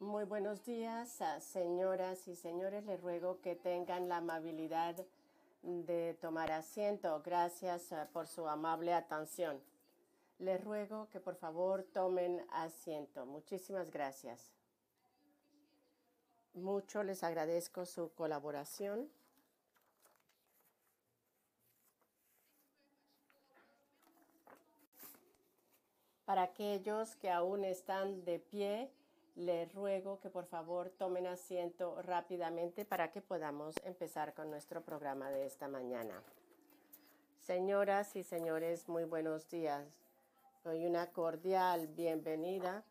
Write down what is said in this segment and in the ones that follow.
Muy buenos días, señoras y señores. Les ruego que tengan la amabilidad de tomar asiento. Gracias eh, por su amable atención. Les ruego que por favor tomen asiento. Muchísimas gracias. Mucho les agradezco su colaboración. Para aquellos que aún están de pie, les ruego que por favor tomen asiento rápidamente para que podamos empezar con nuestro programa de esta mañana. Señoras y señores, muy buenos días. Doy una cordial bienvenida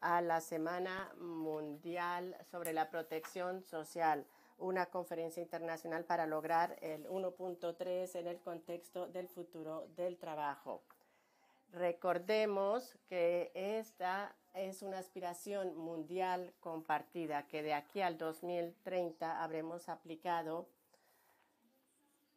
a la Semana Mundial sobre la Protección Social, una conferencia internacional para lograr el 1.3 en el contexto del futuro del trabajo. Recordemos que esta es una aspiración mundial compartida, que de aquí al 2030 habremos aplicado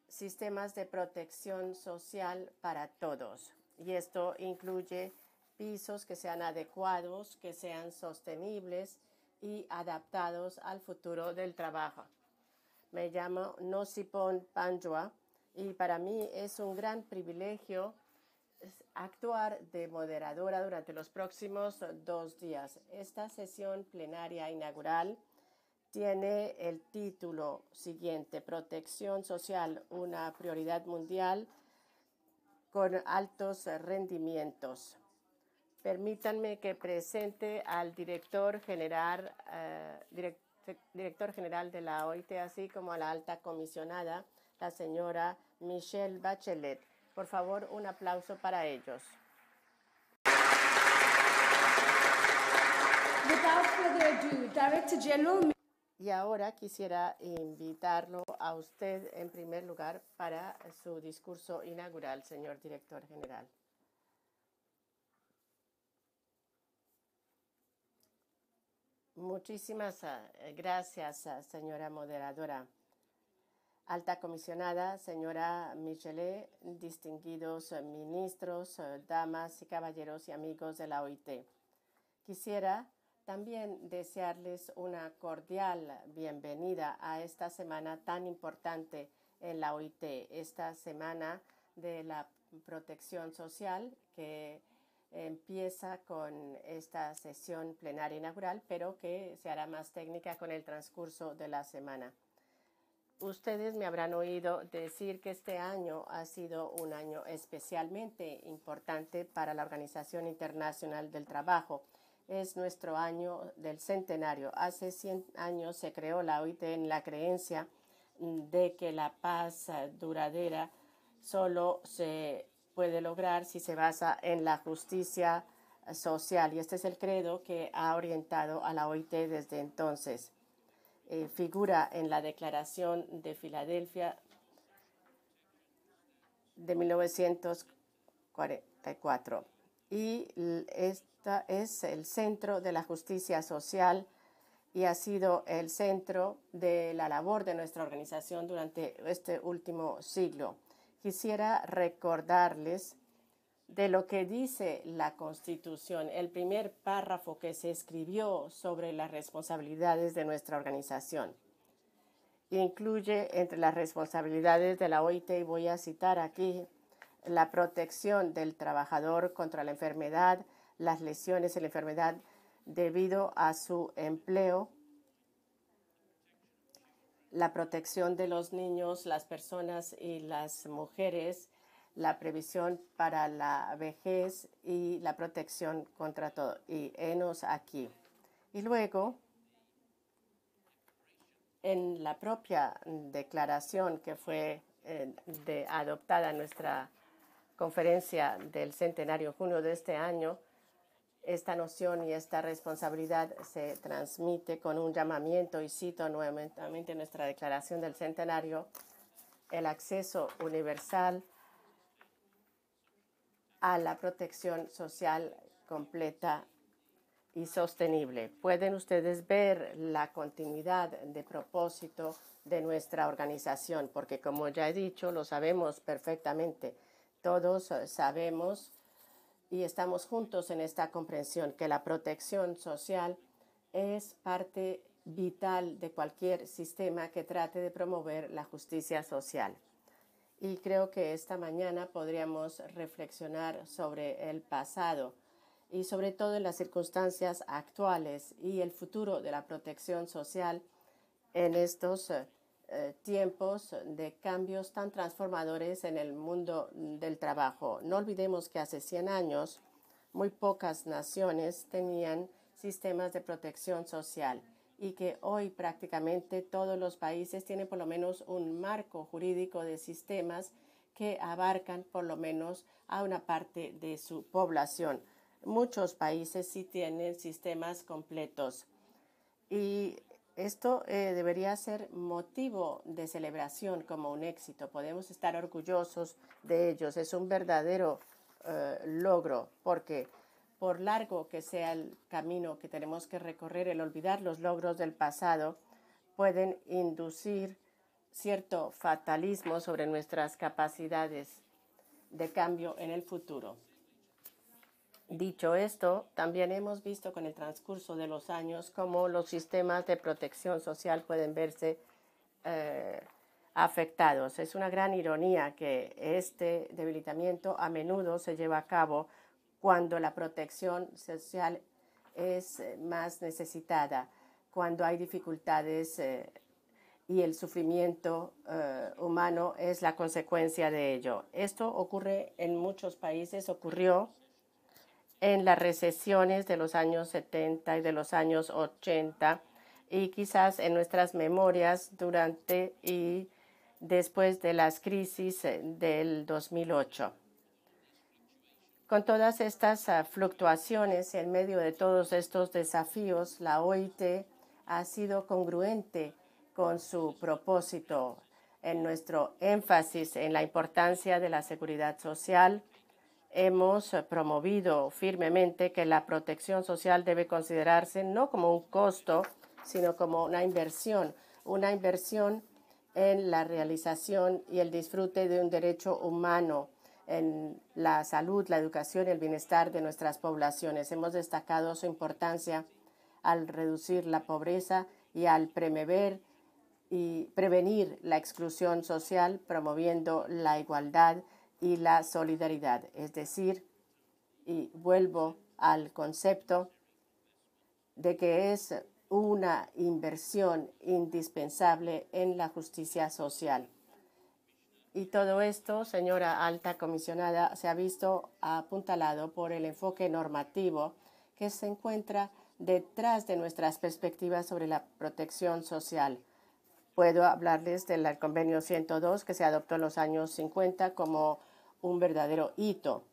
sistemas de protección social para todos. Y esto incluye pisos que sean adecuados, que sean sostenibles y adaptados al futuro del trabajo. Me llamo Nosipon Panjua y para mí es un gran privilegio actuar de moderadora durante los próximos dos días. Esta sesión plenaria inaugural tiene el título siguiente, Protección Social, una prioridad mundial con altos rendimientos. Permítanme que presente al director general, eh, director general de la OIT, así como a la alta comisionada, la señora Michelle Bachelet. Por favor, un aplauso para ellos. Y ahora quisiera invitarlo a usted en primer lugar para su discurso inaugural, señor director general. Muchísimas eh, gracias, eh, señora moderadora. Alta comisionada, señora Michelet, distinguidos eh, ministros, eh, damas y caballeros y amigos de la OIT. Quisiera también desearles una cordial bienvenida a esta semana tan importante en la OIT, esta semana de la protección social que empieza con esta sesión plenaria inaugural, pero que se hará más técnica con el transcurso de la semana. Ustedes me habrán oído decir que este año ha sido un año especialmente importante para la Organización Internacional del Trabajo. Es nuestro año del centenario. Hace 100 años se creó la OIT en la creencia de que la paz duradera solo se puede lograr si se basa en la justicia social. Y este es el credo que ha orientado a la OIT desde entonces. Eh, figura en la Declaración de Filadelfia de 1944. Y esta es el centro de la justicia social y ha sido el centro de la labor de nuestra organización durante este último siglo. Quisiera recordarles de lo que dice la Constitución, el primer párrafo que se escribió sobre las responsabilidades de nuestra organización. Incluye entre las responsabilidades de la OIT, y voy a citar aquí, la protección del trabajador contra la enfermedad, las lesiones y la enfermedad debido a su empleo, la protección de los niños, las personas y las mujeres la previsión para la vejez y la protección contra todo. Y enos aquí. Y luego, en la propia declaración que fue eh, adoptada en nuestra conferencia del centenario junio de este año, esta noción y esta responsabilidad se transmite con un llamamiento, y cito nuevamente nuestra declaración del centenario, el acceso universal a la protección social completa y sostenible. Pueden ustedes ver la continuidad de propósito de nuestra organización, porque como ya he dicho, lo sabemos perfectamente. Todos sabemos y estamos juntos en esta comprensión que la protección social es parte vital de cualquier sistema que trate de promover la justicia social y creo que esta mañana podríamos reflexionar sobre el pasado y sobre todo en las circunstancias actuales y el futuro de la protección social en estos eh, eh, tiempos de cambios tan transformadores en el mundo del trabajo. No olvidemos que hace 100 años muy pocas naciones tenían sistemas de protección social y que hoy prácticamente todos los países tienen por lo menos un marco jurídico de sistemas que abarcan por lo menos a una parte de su población. Muchos países sí tienen sistemas completos y esto eh, debería ser motivo de celebración como un éxito. Podemos estar orgullosos de ellos. Es un verdadero eh, logro porque por largo que sea el camino que tenemos que recorrer, el olvidar los logros del pasado pueden inducir cierto fatalismo sobre nuestras capacidades de cambio en el futuro. Dicho esto, también hemos visto con el transcurso de los años cómo los sistemas de protección social pueden verse eh, afectados. Es una gran ironía que este debilitamiento a menudo se lleva a cabo cuando la protección social es eh, más necesitada, cuando hay dificultades eh, y el sufrimiento eh, humano es la consecuencia de ello. Esto ocurre en muchos países, ocurrió en las recesiones de los años 70 y de los años 80 y quizás en nuestras memorias durante y después de las crisis del 2008. Con todas estas ah, fluctuaciones y en medio de todos estos desafíos, la OIT ha sido congruente con su propósito en nuestro énfasis en la importancia de la seguridad social. Hemos promovido firmemente que la protección social debe considerarse no como un costo, sino como una inversión, una inversión en la realización y el disfrute de un derecho humano en la salud, la educación y el bienestar de nuestras poblaciones. Hemos destacado su importancia al reducir la pobreza y al y prevenir la exclusión social, promoviendo la igualdad y la solidaridad. Es decir, y vuelvo al concepto de que es una inversión indispensable en la justicia social. Y todo esto, señora alta comisionada, se ha visto apuntalado por el enfoque normativo que se encuentra detrás de nuestras perspectivas sobre la protección social. Puedo hablarles del convenio 102 que se adoptó en los años 50 como un verdadero hito.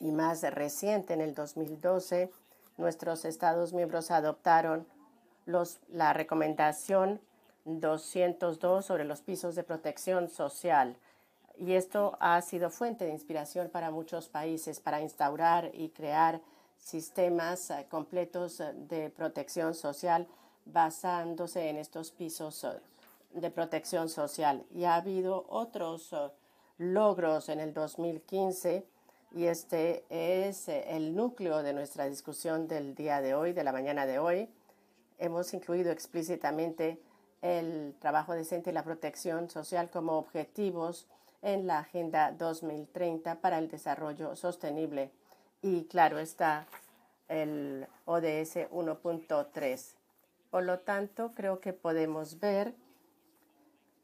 Y más reciente, en el 2012, nuestros Estados miembros adoptaron la recomendación 202 sobre los pisos de protección social. Y esto ha sido fuente de inspiración para muchos países para instaurar y crear sistemas eh, completos eh, de protección social basándose en estos pisos eh, de protección social. Y ha habido otros logros en el 2015 y este es el núcleo de nuestra discusión del día de hoy, de la mañana de hoy. Hemos incluido explícitamente el trabajo decente y la protección social como objetivos en la Agenda 2030 para el Desarrollo Sostenible. Y claro está el ODS 1.3. Por lo tanto, creo que podemos ver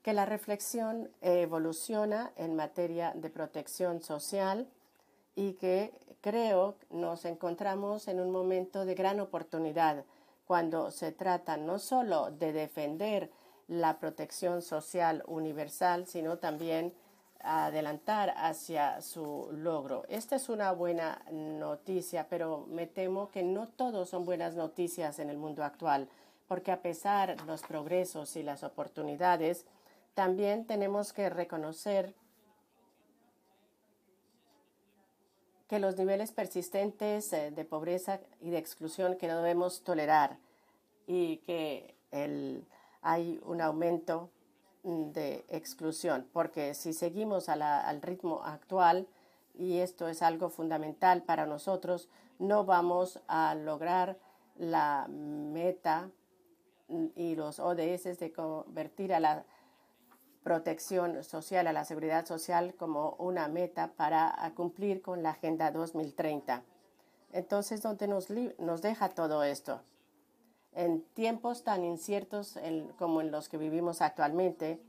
que la reflexión evoluciona en materia de protección social y que creo nos encontramos en un momento de gran oportunidad cuando se trata no solo de defender la protección social universal, sino también adelantar hacia su logro. Esta es una buena noticia, pero me temo que no todos son buenas noticias en el mundo actual, porque a pesar de los progresos y las oportunidades, también tenemos que reconocer que los niveles persistentes eh, de pobreza y de exclusión que no debemos tolerar y que hay un aumento mm, de exclusión, porque si seguimos al ritmo actual, y esto es algo fundamental para nosotros, no vamos a lograr la meta mm, y los ODS de convertir a la protección social, a la seguridad social como una meta para cumplir con la Agenda 2030. Entonces, ¿dónde nos, nos deja todo esto? En tiempos tan inciertos como en los que vivimos actualmente,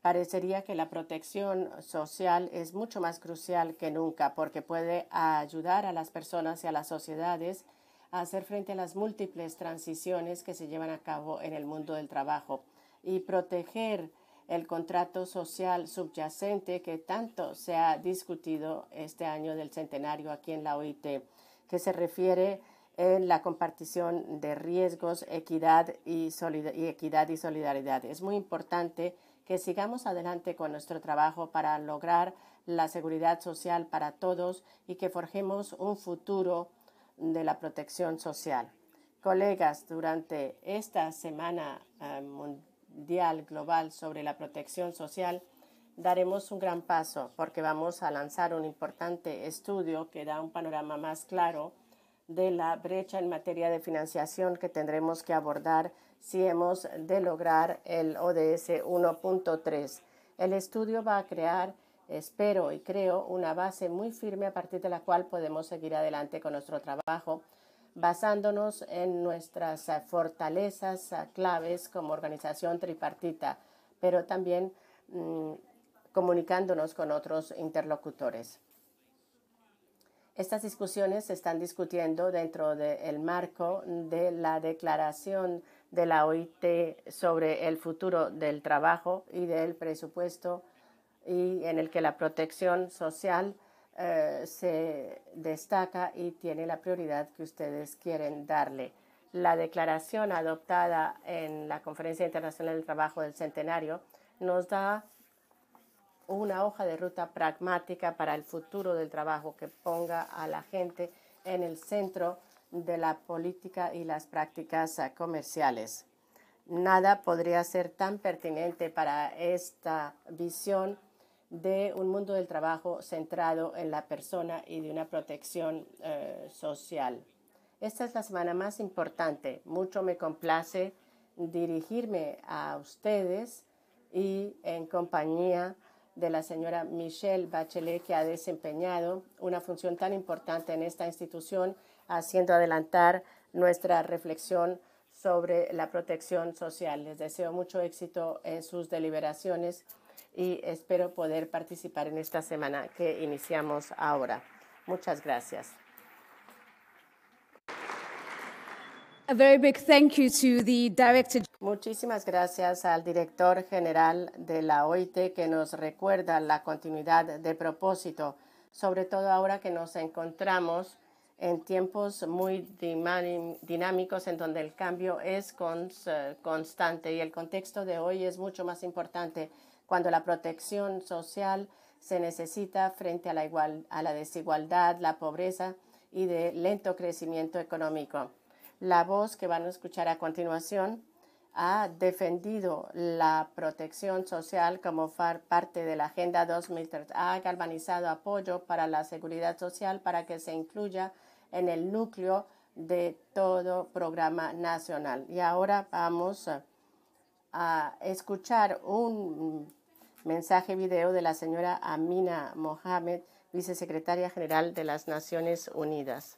parecería que la protección social es mucho más crucial que nunca porque puede ayudar a las personas y a las sociedades a hacer frente a las múltiples transiciones que se llevan a cabo en el mundo del trabajo y proteger el contrato social subyacente que tanto se ha discutido este año del centenario aquí en la OIT, que se refiere en la compartición de riesgos, equidad y, solidaridad. Es muy importante que sigamos adelante con nuestro trabajo para lograr la seguridad social para todos y que forjemos un futuro de la protección social. Colegas, durante esta semana mundial, eh, global sobre la protección social, daremos un gran paso porque vamos a lanzar un importante estudio que da un panorama más claro de la brecha en materia de financiación que tendremos que abordar si hemos de lograr el ODS 1.3. El estudio va a crear, espero y creo, una base muy firme a partir de la cual podemos seguir adelante con nuestro trabajo basándonos en nuestras eh, fortalezas eh, claves como organización tripartita, pero también mm, comunicándonos con otros interlocutores. Estas discusiones se están discutiendo dentro del marco de la declaración de la OIT sobre el futuro del trabajo y del presupuesto y en el que la protección social eh, se destaca y tiene la prioridad que ustedes quieren darle. La declaración adoptada en la Conferencia Internacional del Trabajo del Centenario nos da una hoja de ruta pragmática para el futuro del trabajo que ponga a la gente en el centro de la política y las prácticas comerciales. Nada podría ser tan pertinente para esta visión de un mundo del trabajo centrado en la persona y de una protección eh, social. Esta es la semana más importante. Mucho me complace dirigirme a ustedes y en compañía de la señora Michelle Bachelet, que ha desempeñado una función tan importante en esta institución, haciendo adelantar nuestra reflexión sobre la protección social. Les deseo mucho éxito en sus deliberaciones y espero poder participar en esta semana que iniciamos ahora. Muchas gracias. Muchísimas gracias al director general de la OIT que nos recuerda la continuidad de propósito, sobre todo ahora que nos encontramos en tiempos muy dinámicos en donde el cambio es eh, constante y el contexto de hoy es mucho más importante cuando la protección social se necesita frente a la, desigualdad, la pobreza y de lento crecimiento económico. La voz que van a escuchar a continuación ha defendido la protección social como parte de la Agenda 2030. Ha galvanizado apoyo para la seguridad social para que se incluya en el núcleo de todo programa nacional. Y ahora vamos a escuchar un Mensaje video de la señora Amina Mohamed, vicesecretaria general de las Naciones Unidas.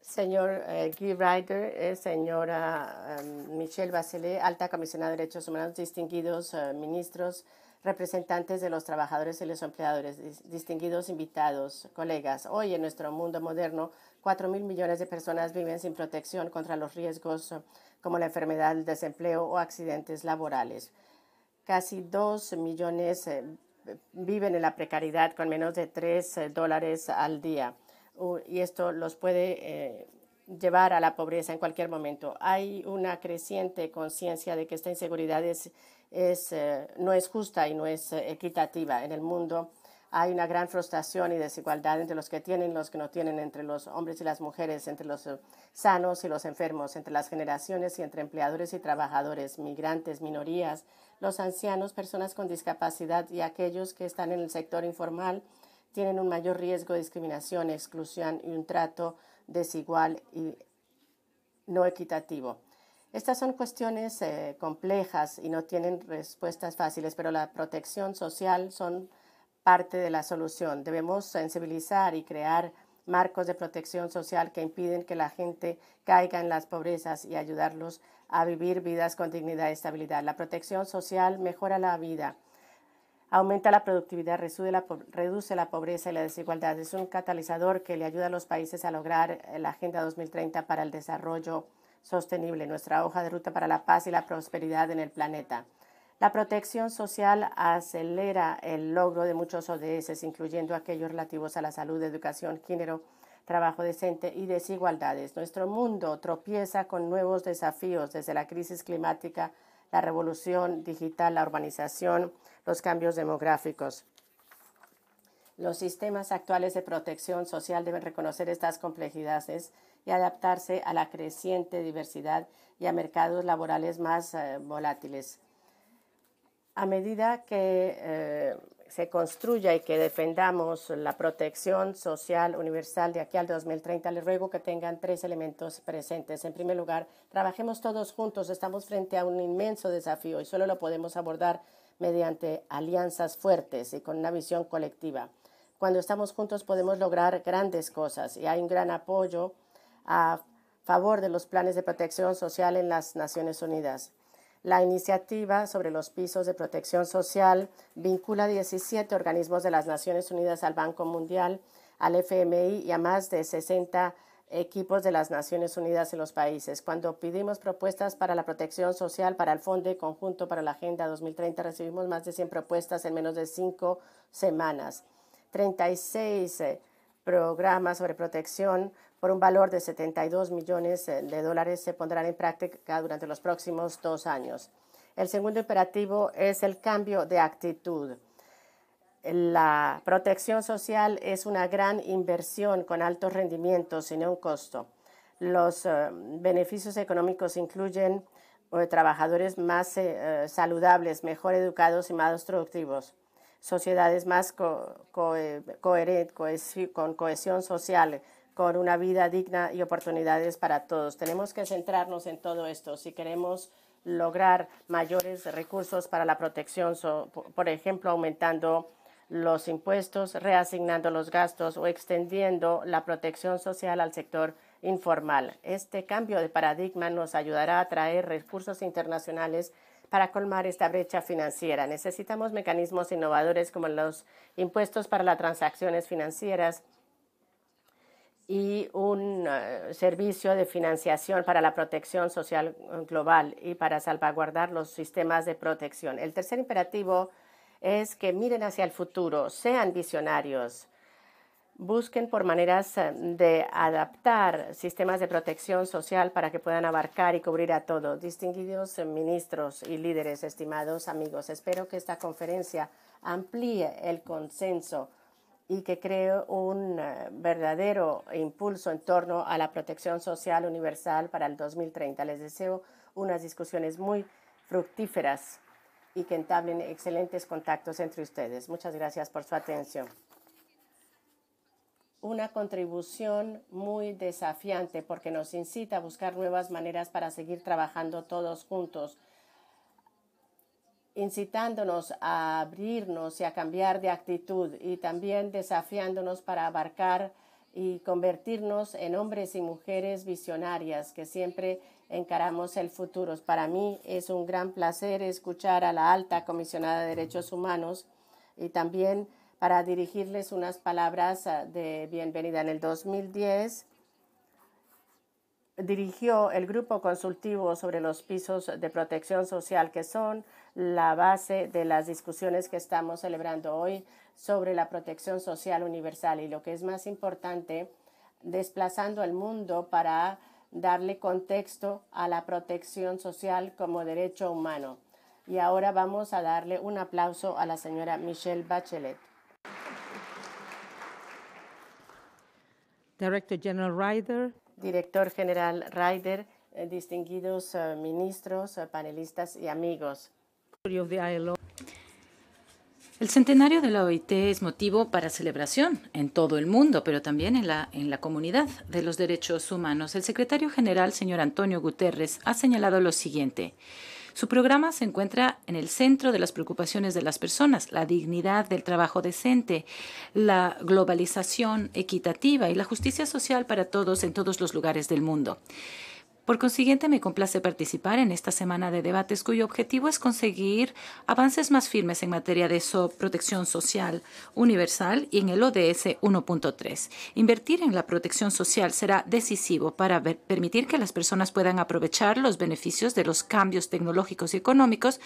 señor eh, Guy Ryder, eh, señora em, Michelle Bachelet, alta comisionada de derechos humanos, distinguidos eh, ministros, representantes de los trabajadores y los empleadores, distinguidos invitados, colegas. Hoy en nuestro mundo moderno 4 mil millones de personas viven sin protección contra los riesgos eh, como la enfermedad, el desempleo o accidentes laborales. Casi 2 millones eh, viven en la precariedad con menos de 3 eh, dólares al día y esto los puede llevar a la pobreza en cualquier momento. Hay una creciente conciencia de que esta inseguridad no es justa y no es equitativa en el mundo hay una gran frustración y desigualdad entre los que tienen y los que no tienen, entre los hombres y las mujeres, entre los eh, sanos y los enfermos, entre las generaciones y entre empleadores y trabajadores, migrantes, minorías, los ancianos, personas con discapacidad y aquellos que están en el sector informal tienen un mayor riesgo de discriminación, exclusión y un trato desigual y no equitativo. Estas son cuestiones eh, complejas y no tienen respuestas fáciles, pero la protección social son parte de la solución. Debemos sensibilizar y crear marcos de protección social que impiden que la gente caiga en las pobrezas y ayudarlos a vivir vidas con dignidad y estabilidad. La protección social mejora la vida, aumenta la productividad, reduce la, pobreza y la desigualdad. Es un catalizador que le ayuda a los países a lograr eh, la Agenda 2030 para el desarrollo sostenible, nuestra hoja de ruta para la paz y la prosperidad en el planeta. La protección social acelera el logro de muchos ODS, incluyendo aquellos relativos a la salud, educación, género, trabajo decente y desigualdades. Nuestro mundo tropieza con nuevos desafíos, desde la crisis climática, la revolución digital, la urbanización, los cambios demográficos. Los sistemas actuales de protección social deben reconocer estas complejidades y adaptarse a la creciente diversidad y a mercados laborales más eh, volátiles. A medida que eh, se construya y que defendamos la protección social universal de aquí al 2030, les ruego que tengan tres elementos presentes. En primer lugar, trabajemos todos juntos. Estamos frente a un inmenso desafío y solo lo podemos abordar mediante alianzas fuertes y con una visión colectiva. Cuando estamos juntos podemos lograr grandes cosas y hay un gran apoyo a favor de los planes de protección social en las Naciones Unidas. La iniciativa sobre los pisos de protección social vincula 17 organismos de las Naciones Unidas al Banco Mundial, al FMI y a más de 60 equipos de las Naciones Unidas en los países. Cuando pedimos propuestas para la protección social, para el Fondo Conjunto para la Agenda 2030, recibimos más de 100 propuestas en menos de cinco semanas. 36 eh, programas sobre protección por un valor de 72 millones eh, de dólares se pondrán en práctica durante los próximos dos años. El segundo imperativo es el cambio de actitud. La protección social es una gran inversión con altos rendimientos y no un costo. Los eh, beneficios económicos incluyen eh, trabajadores más saludables, mejor educados y más productivos, sociedades más coherentes, con cohesión social, con una vida digna y oportunidades para todos. Tenemos que centrarnos en todo esto si queremos lograr mayores recursos para la protección, por ejemplo, aumentando los impuestos, reasignando los gastos o extendiendo la protección social al sector informal. Este cambio de paradigma nos ayudará a atraer recursos internacionales para colmar esta brecha financiera. Necesitamos mecanismos innovadores como los impuestos para las transacciones financieras, y un eh, servicio de financiación para la protección social eh, global y para salvaguardar los sistemas de protección. El tercer imperativo es que miren hacia el futuro, sean visionarios, busquen por maneras eh, de adaptar sistemas de protección social para que puedan abarcar y cubrir a todos. Distinguidos ministros y líderes, estimados amigos, espero que esta conferencia amplíe el consenso y que cree un eh, verdadero impulso en torno a la protección social universal para el 2030. Les deseo unas discusiones muy fructíferas y que entablen excelentes contactos entre ustedes. Muchas gracias por su atención. Una contribución muy desafiante porque nos incita a buscar nuevas maneras para seguir trabajando todos juntos incitándonos a abrirnos y a cambiar de actitud y también desafiándonos para abarcar y convertirnos en hombres y mujeres visionarias que siempre encaramos el futuro. Para mí es un gran placer escuchar a la alta comisionada de derechos humanos y también para dirigirles unas palabras ah, de bienvenida. En el 2010 dirigió el grupo consultivo sobre los pisos de protección social que son la base de las discusiones que estamos celebrando hoy sobre la protección social universal y lo que es más importante, desplazando al mundo para darle contexto a la protección social como derecho humano. Y ahora vamos a darle un aplauso a la señora Michelle Bachelet. Director General Ryder, director general Ryder, eh, distinguidos eh, ministros, eh, panelistas y amigos. El centenario de la OIT es motivo para celebración en todo el mundo, pero también en la, en la comunidad de los derechos humanos. El secretario general, señor Antonio Guterres, ha señalado lo siguiente. Su programa se encuentra en el centro de las preocupaciones de las personas, la dignidad del trabajo decente, la globalización equitativa y la justicia social para todos en todos los lugares del mundo. Por consiguiente, me complace participar en esta semana de debates cuyo objetivo es conseguir avances más firmes en materia de protección social universal y en el ODS 1.3. Invertir en la protección social será decisivo para permitir que las personas puedan aprovechar los beneficios de los cambios tecnológicos y económicos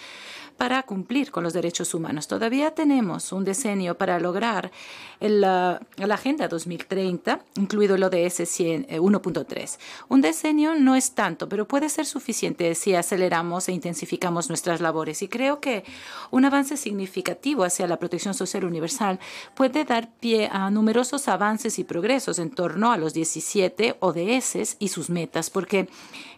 para cumplir con los derechos humanos. Todavía tenemos un diseño para lograr la, Agenda 2030, incluido el ODS 1.3. Eh, un diseño no es tanto, pero puede ser suficiente si aceleramos e intensificamos nuestras labores. Y creo que un avance significativo hacia la protección social universal puede dar pie a numerosos avances y progresos en torno a los 17 ODS y sus metas, porque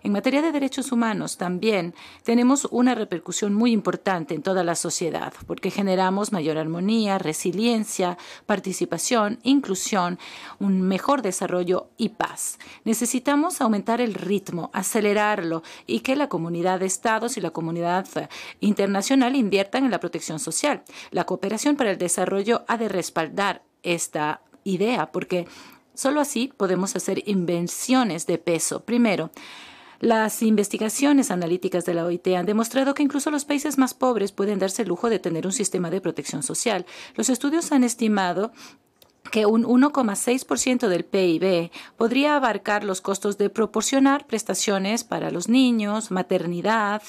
en materia de derechos humanos también tenemos una repercusión muy importante en toda la sociedad, porque generamos mayor armonía, resiliencia, participación, inclusión, un mejor desarrollo y paz. Necesitamos aumentar el ritmo acelerarlo y que la comunidad de estados y la comunidad eh, internacional inviertan en la protección social. La cooperación para el desarrollo ha de respaldar esta idea porque solo así podemos hacer invenciones de peso. Primero, las investigaciones analíticas de la OIT han demostrado que incluso los países más pobres pueden darse el lujo de tener un sistema de protección social. Los estudios han estimado que un 1,6% del PIB podría abarcar los costos de proporcionar prestaciones para los niños, maternidad,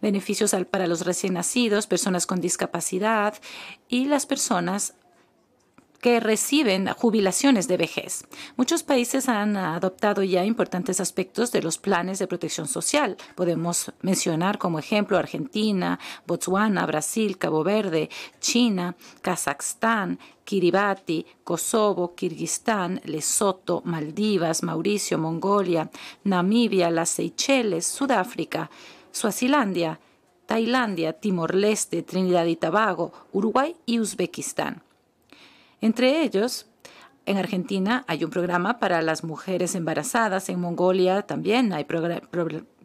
beneficios para los recién nacidos, personas con discapacidad y las personas que reciben jubilaciones de vejez. Muchos países han adoptado ya importantes aspectos de los planes de protección social. Podemos mencionar como ejemplo Argentina, Botswana, Brasil, Cabo Verde, China, Kazajstán, Kiribati, Kosovo, Kirguistán, Lesoto, Maldivas, Mauricio, Mongolia, Namibia, las Seychelles, Sudáfrica, Suazilandia, Tailandia, Timor-Leste, Trinidad y Tobago, Uruguay y Uzbekistán. Entre ellos, en Argentina hay un programa para las mujeres embarazadas, en Mongolia también hay programas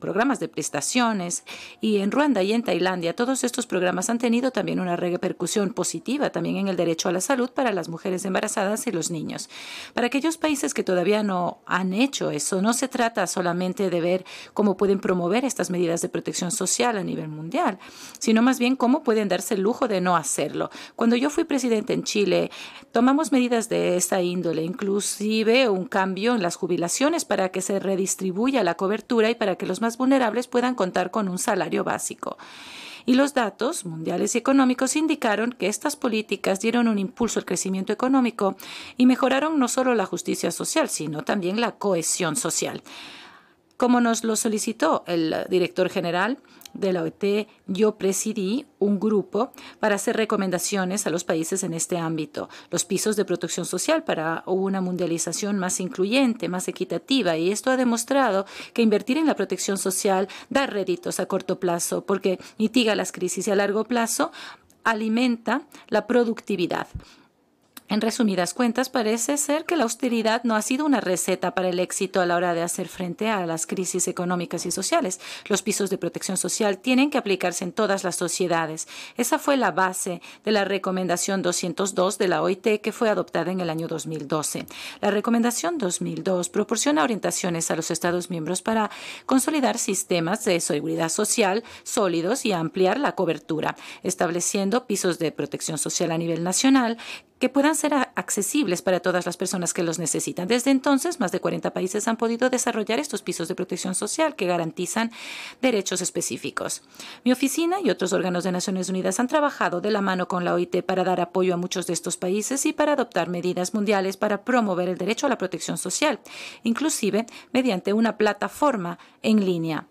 programas de prestaciones y en Ruanda y en Tailandia. Todos estos programas han tenido también una repercusión positiva también en el derecho a la salud para las mujeres embarazadas y los niños. Para aquellos países que todavía no han hecho eso, no se trata solamente de ver cómo pueden promover estas medidas de protección social a nivel mundial, sino más bien cómo pueden darse el lujo de no hacerlo. Cuando yo fui presidente en Chile, tomamos medidas de esta índole, inclusive un cambio en las jubilaciones para que se redistribuya la cobertura y para que los más vulnerables puedan contar con un salario básico. Y los datos mundiales y económicos indicaron que estas políticas dieron un impulso al crecimiento económico y mejoraron no solo la justicia social, sino también la cohesión social. Como nos lo solicitó el director general, de la OIT, e yo presidí un grupo para hacer recomendaciones a los países en este ámbito, los pisos de protección social para una mundialización más incluyente, más equitativa. Y esto ha demostrado que invertir en la protección social da réditos a corto plazo porque mitiga las crisis y a largo plazo alimenta la productividad. En resumidas cuentas, parece ser que la austeridad no ha sido una receta para el éxito a la hora de hacer frente a las crisis económicas y sociales. Los pisos de protección social tienen que aplicarse en todas las sociedades. Esa fue la base de la recomendación 202 de la OIT que fue adoptada en el año 2012. La recomendación 2002 proporciona orientaciones a los Estados miembros para consolidar sistemas de seguridad social sólidos y ampliar la cobertura, estableciendo pisos de protección social a nivel nacional que puedan ser accesibles para todas las personas que los necesitan. Desde entonces, más de 40 países han podido desarrollar estos pisos de protección social que garantizan derechos específicos. Mi oficina y otros órganos de Naciones Unidas han trabajado de la mano con la OIT para dar apoyo a muchos de estos países y para adoptar medidas mundiales para promover el derecho a la protección social, inclusive mediante una plataforma en línea.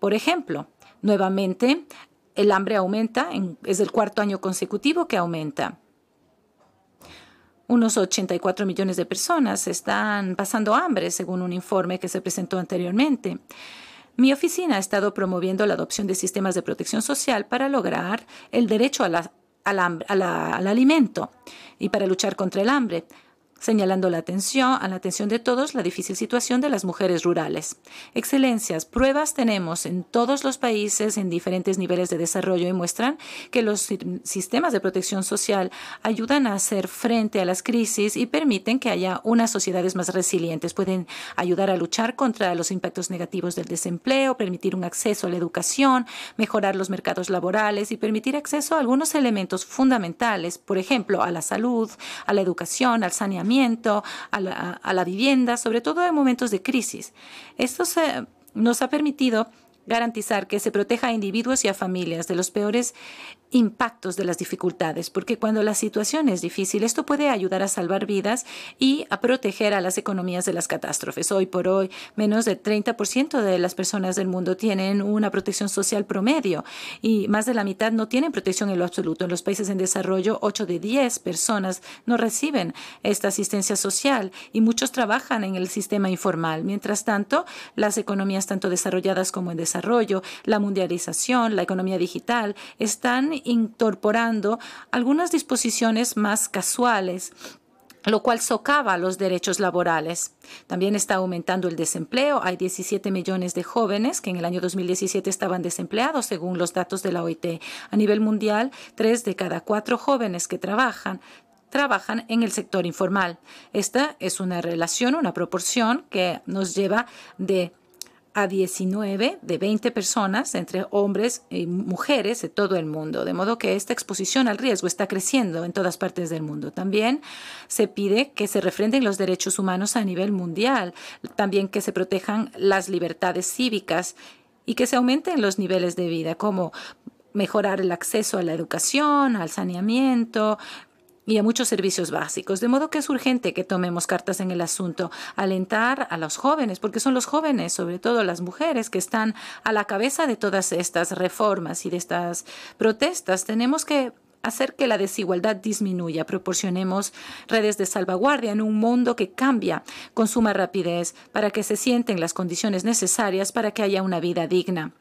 Por ejemplo, nuevamente, el hambre aumenta, es el cuarto año consecutivo que aumenta. Unos 84 millones de personas están pasando hambre, según un informe que se presentó anteriormente. Mi oficina ha estado promoviendo la adopción de sistemas de protección social para lograr el derecho a la, al alimento y para luchar contra el hambre señalando la atención, a la atención de todos la difícil situación de las mujeres rurales. Excelencias, pruebas tenemos en todos los países en diferentes niveles de desarrollo y muestran que los sistemas de protección social ayudan a hacer frente a las crisis y permiten que haya unas sociedades más resilientes. Pueden ayudar a luchar contra los impactos negativos del desempleo, permitir un acceso a la educación, mejorar los mercados laborales y permitir acceso a algunos elementos fundamentales, por ejemplo, a la salud, a la educación, al saneamiento, a la, vivienda, sobre todo en momentos de crisis. Esto nos ha permitido garantizar que se proteja a individuos y a familias de los peores impactos de las dificultades, porque cuando la situación es difícil, esto puede ayudar a salvar vidas y a proteger a las economías de las catástrofes. Hoy por hoy, menos del 30% de las personas del mundo tienen una protección social promedio y más de la mitad no tienen protección en lo absoluto. En los países en desarrollo, 8 de 10 personas no reciben esta asistencia social y muchos trabajan en el sistema informal. Mientras tanto, las economías tanto desarrolladas como en desarrollo, la mundialización, la economía digital, están incorporando algunas disposiciones más casuales lo cual socava los derechos laborales. También está aumentando el desempleo. Hay 17 millones de jóvenes que en el año 2017 estaban desempleados, según los datos de la OIT. A nivel mundial, tres de cada cuatro jóvenes que trabajan trabajan en el sector informal. Esta es una relación, una proporción que nos lleva de a 19 de 20 personas entre hombres y mujeres de todo el mundo, de modo que esta exposición al riesgo está creciendo en todas partes del mundo. También se pide que se refrenden los derechos humanos a nivel mundial, también que se protejan las libertades cívicas y que se aumenten los niveles de vida, como mejorar el acceso a la educación, al saneamiento, y a muchos servicios básicos. De modo que es urgente que tomemos cartas en el asunto, alentar a los jóvenes, porque son los jóvenes, sobre todo las mujeres, que están a la cabeza de todas estas reformas y de estas protestas. Tenemos que hacer que la desigualdad disminuya. Proporcionemos redes de salvaguardia en un mundo que cambia con suma rapidez para que se sienten las condiciones necesarias para que haya una vida digna.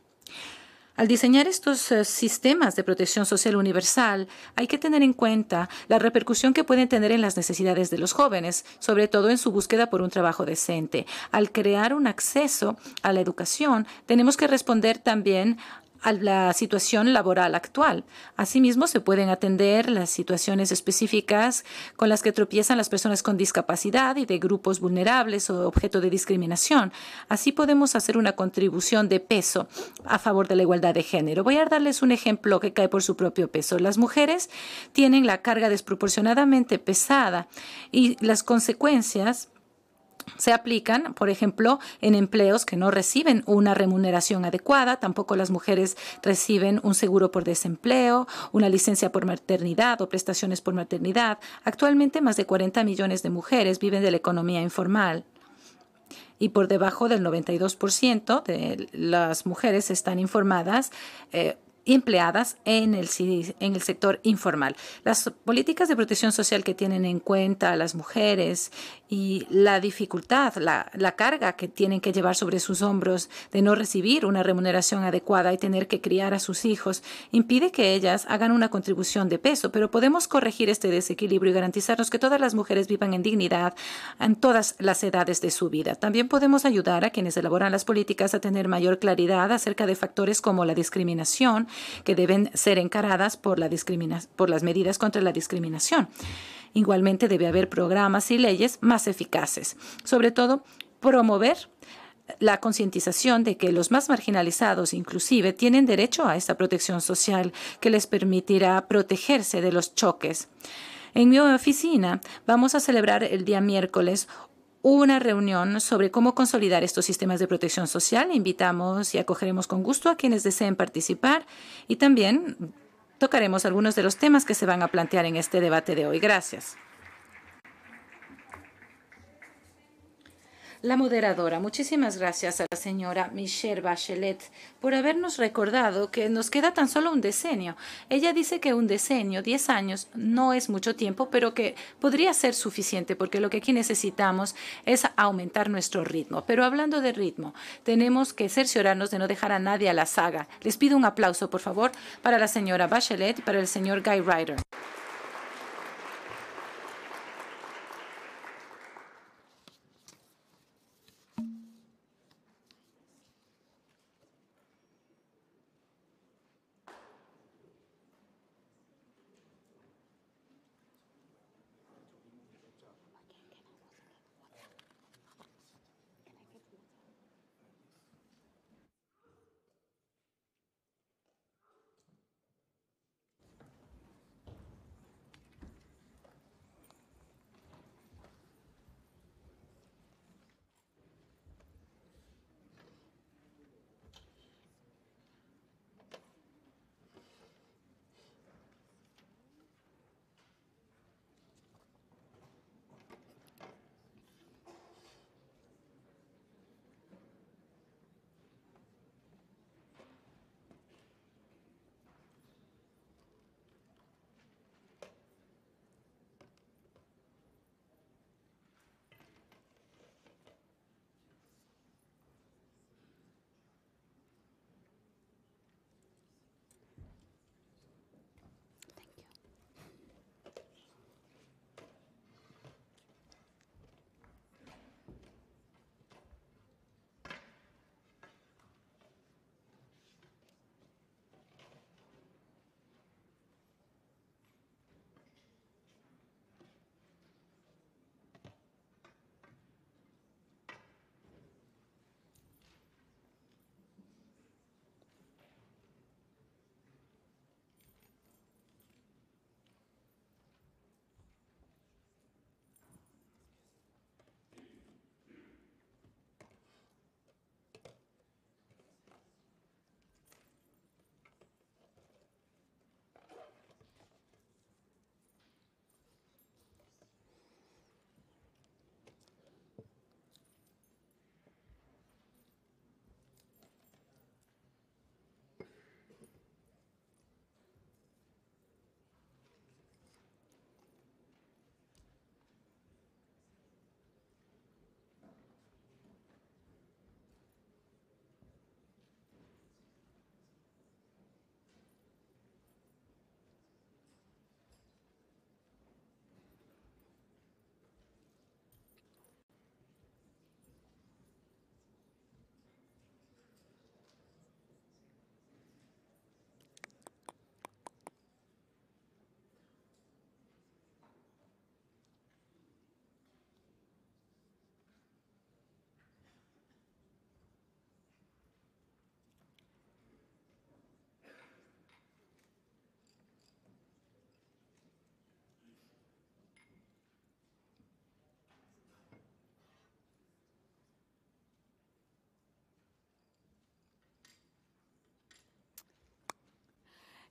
Al diseñar estos eh, sistemas de protección social universal, hay que tener en cuenta la repercusión que pueden tener en las necesidades de los jóvenes, sobre todo en su búsqueda por un trabajo decente. Al crear un acceso a la educación, tenemos que responder también a la situación laboral actual. Asimismo, se pueden atender las situaciones específicas con las que tropiezan las personas con discapacidad y de grupos vulnerables o objeto de discriminación. Así podemos hacer una contribución de peso a favor de la igualdad de género. Voy a darles un ejemplo que cae por su propio peso. Las mujeres tienen la carga desproporcionadamente pesada y las consecuencias se aplican, por ejemplo, en empleos que no reciben una remuneración adecuada, tampoco las mujeres reciben un seguro por desempleo, una licencia por maternidad o prestaciones por maternidad. Actualmente más de 40 millones de mujeres viven de la economía informal y por debajo del 92% de las mujeres están informadas. Eh, empleadas en el, en el sector informal. Las políticas de protección social que tienen en cuenta a las mujeres y la dificultad, la, la, carga que tienen que llevar sobre sus hombros de no recibir una remuneración adecuada y tener que criar a sus hijos impide que ellas hagan una contribución de peso, pero podemos corregir este desequilibrio y garantizarnos que todas las mujeres vivan en dignidad en todas las edades de su vida. También podemos ayudar a quienes elaboran las políticas a tener mayor claridad acerca de factores como la discriminación, que deben ser encaradas por, la por las medidas contra la discriminación. Igualmente debe haber programas y leyes más eficaces. Sobre todo, promover la concientización de que los más marginalizados inclusive tienen derecho a esta protección social que les permitirá protegerse de los choques. En mi oficina vamos a celebrar el día miércoles una reunión sobre cómo consolidar estos sistemas de protección social. Invitamos y acogeremos con gusto a quienes deseen participar y también Tocaremos algunos de los temas que se van a plantear en este debate de hoy. Gracias. La moderadora, muchísimas gracias a la señora Michelle Bachelet por habernos recordado que nos queda tan solo un decenio. Ella dice que un decenio, diez años, no es mucho tiempo, pero que podría ser suficiente porque lo que aquí necesitamos es aumentar nuestro ritmo. Pero hablando de ritmo, tenemos que cerciorarnos de no dejar a nadie a la saga. Les pido un aplauso, por favor, para la señora Bachelet y para el señor Guy Ryder.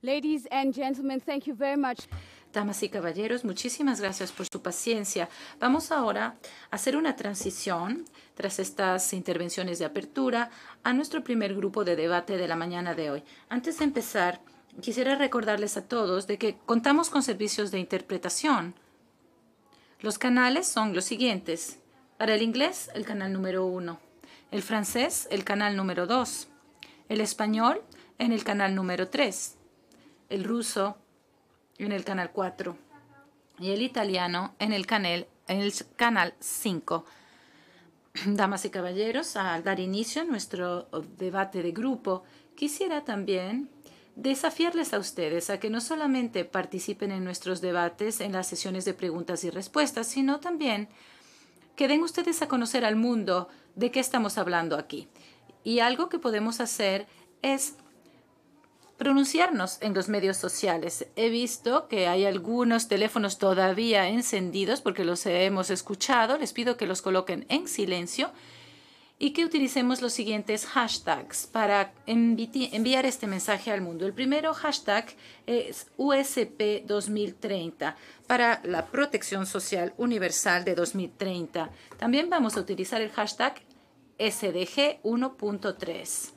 Ladies and gentlemen, thank you very much. Damas y caballeros, muchísimas gracias por su paciencia. Vamos ahora a hacer una transición tras estas intervenciones de apertura a nuestro primer grupo de debate de la mañana de hoy. Antes de empezar, quisiera recordarles a todos de que contamos con servicios de interpretación. Los canales son los siguientes. Para el inglés, el canal número uno, El francés, el canal número dos, El español, en el canal número tres el ruso en el canal 4 y el italiano en el canal, en el canal 5. Damas y caballeros, al dar inicio a nuestro debate de grupo, quisiera también desafiarles a ustedes a que no solamente participen en nuestros debates en las sesiones de preguntas y respuestas, sino también que den ustedes a conocer al mundo de qué estamos hablando aquí. Y algo que podemos hacer es pronunciarnos en los medios sociales. He visto que hay algunos teléfonos todavía encendidos porque los hemos escuchado. Les pido que los coloquen en silencio y que utilicemos los siguientes hashtags para enviar este mensaje al mundo. El primero hashtag es USP 2030 para la protección social universal de 2030. También vamos a utilizar el hashtag SDG 1.3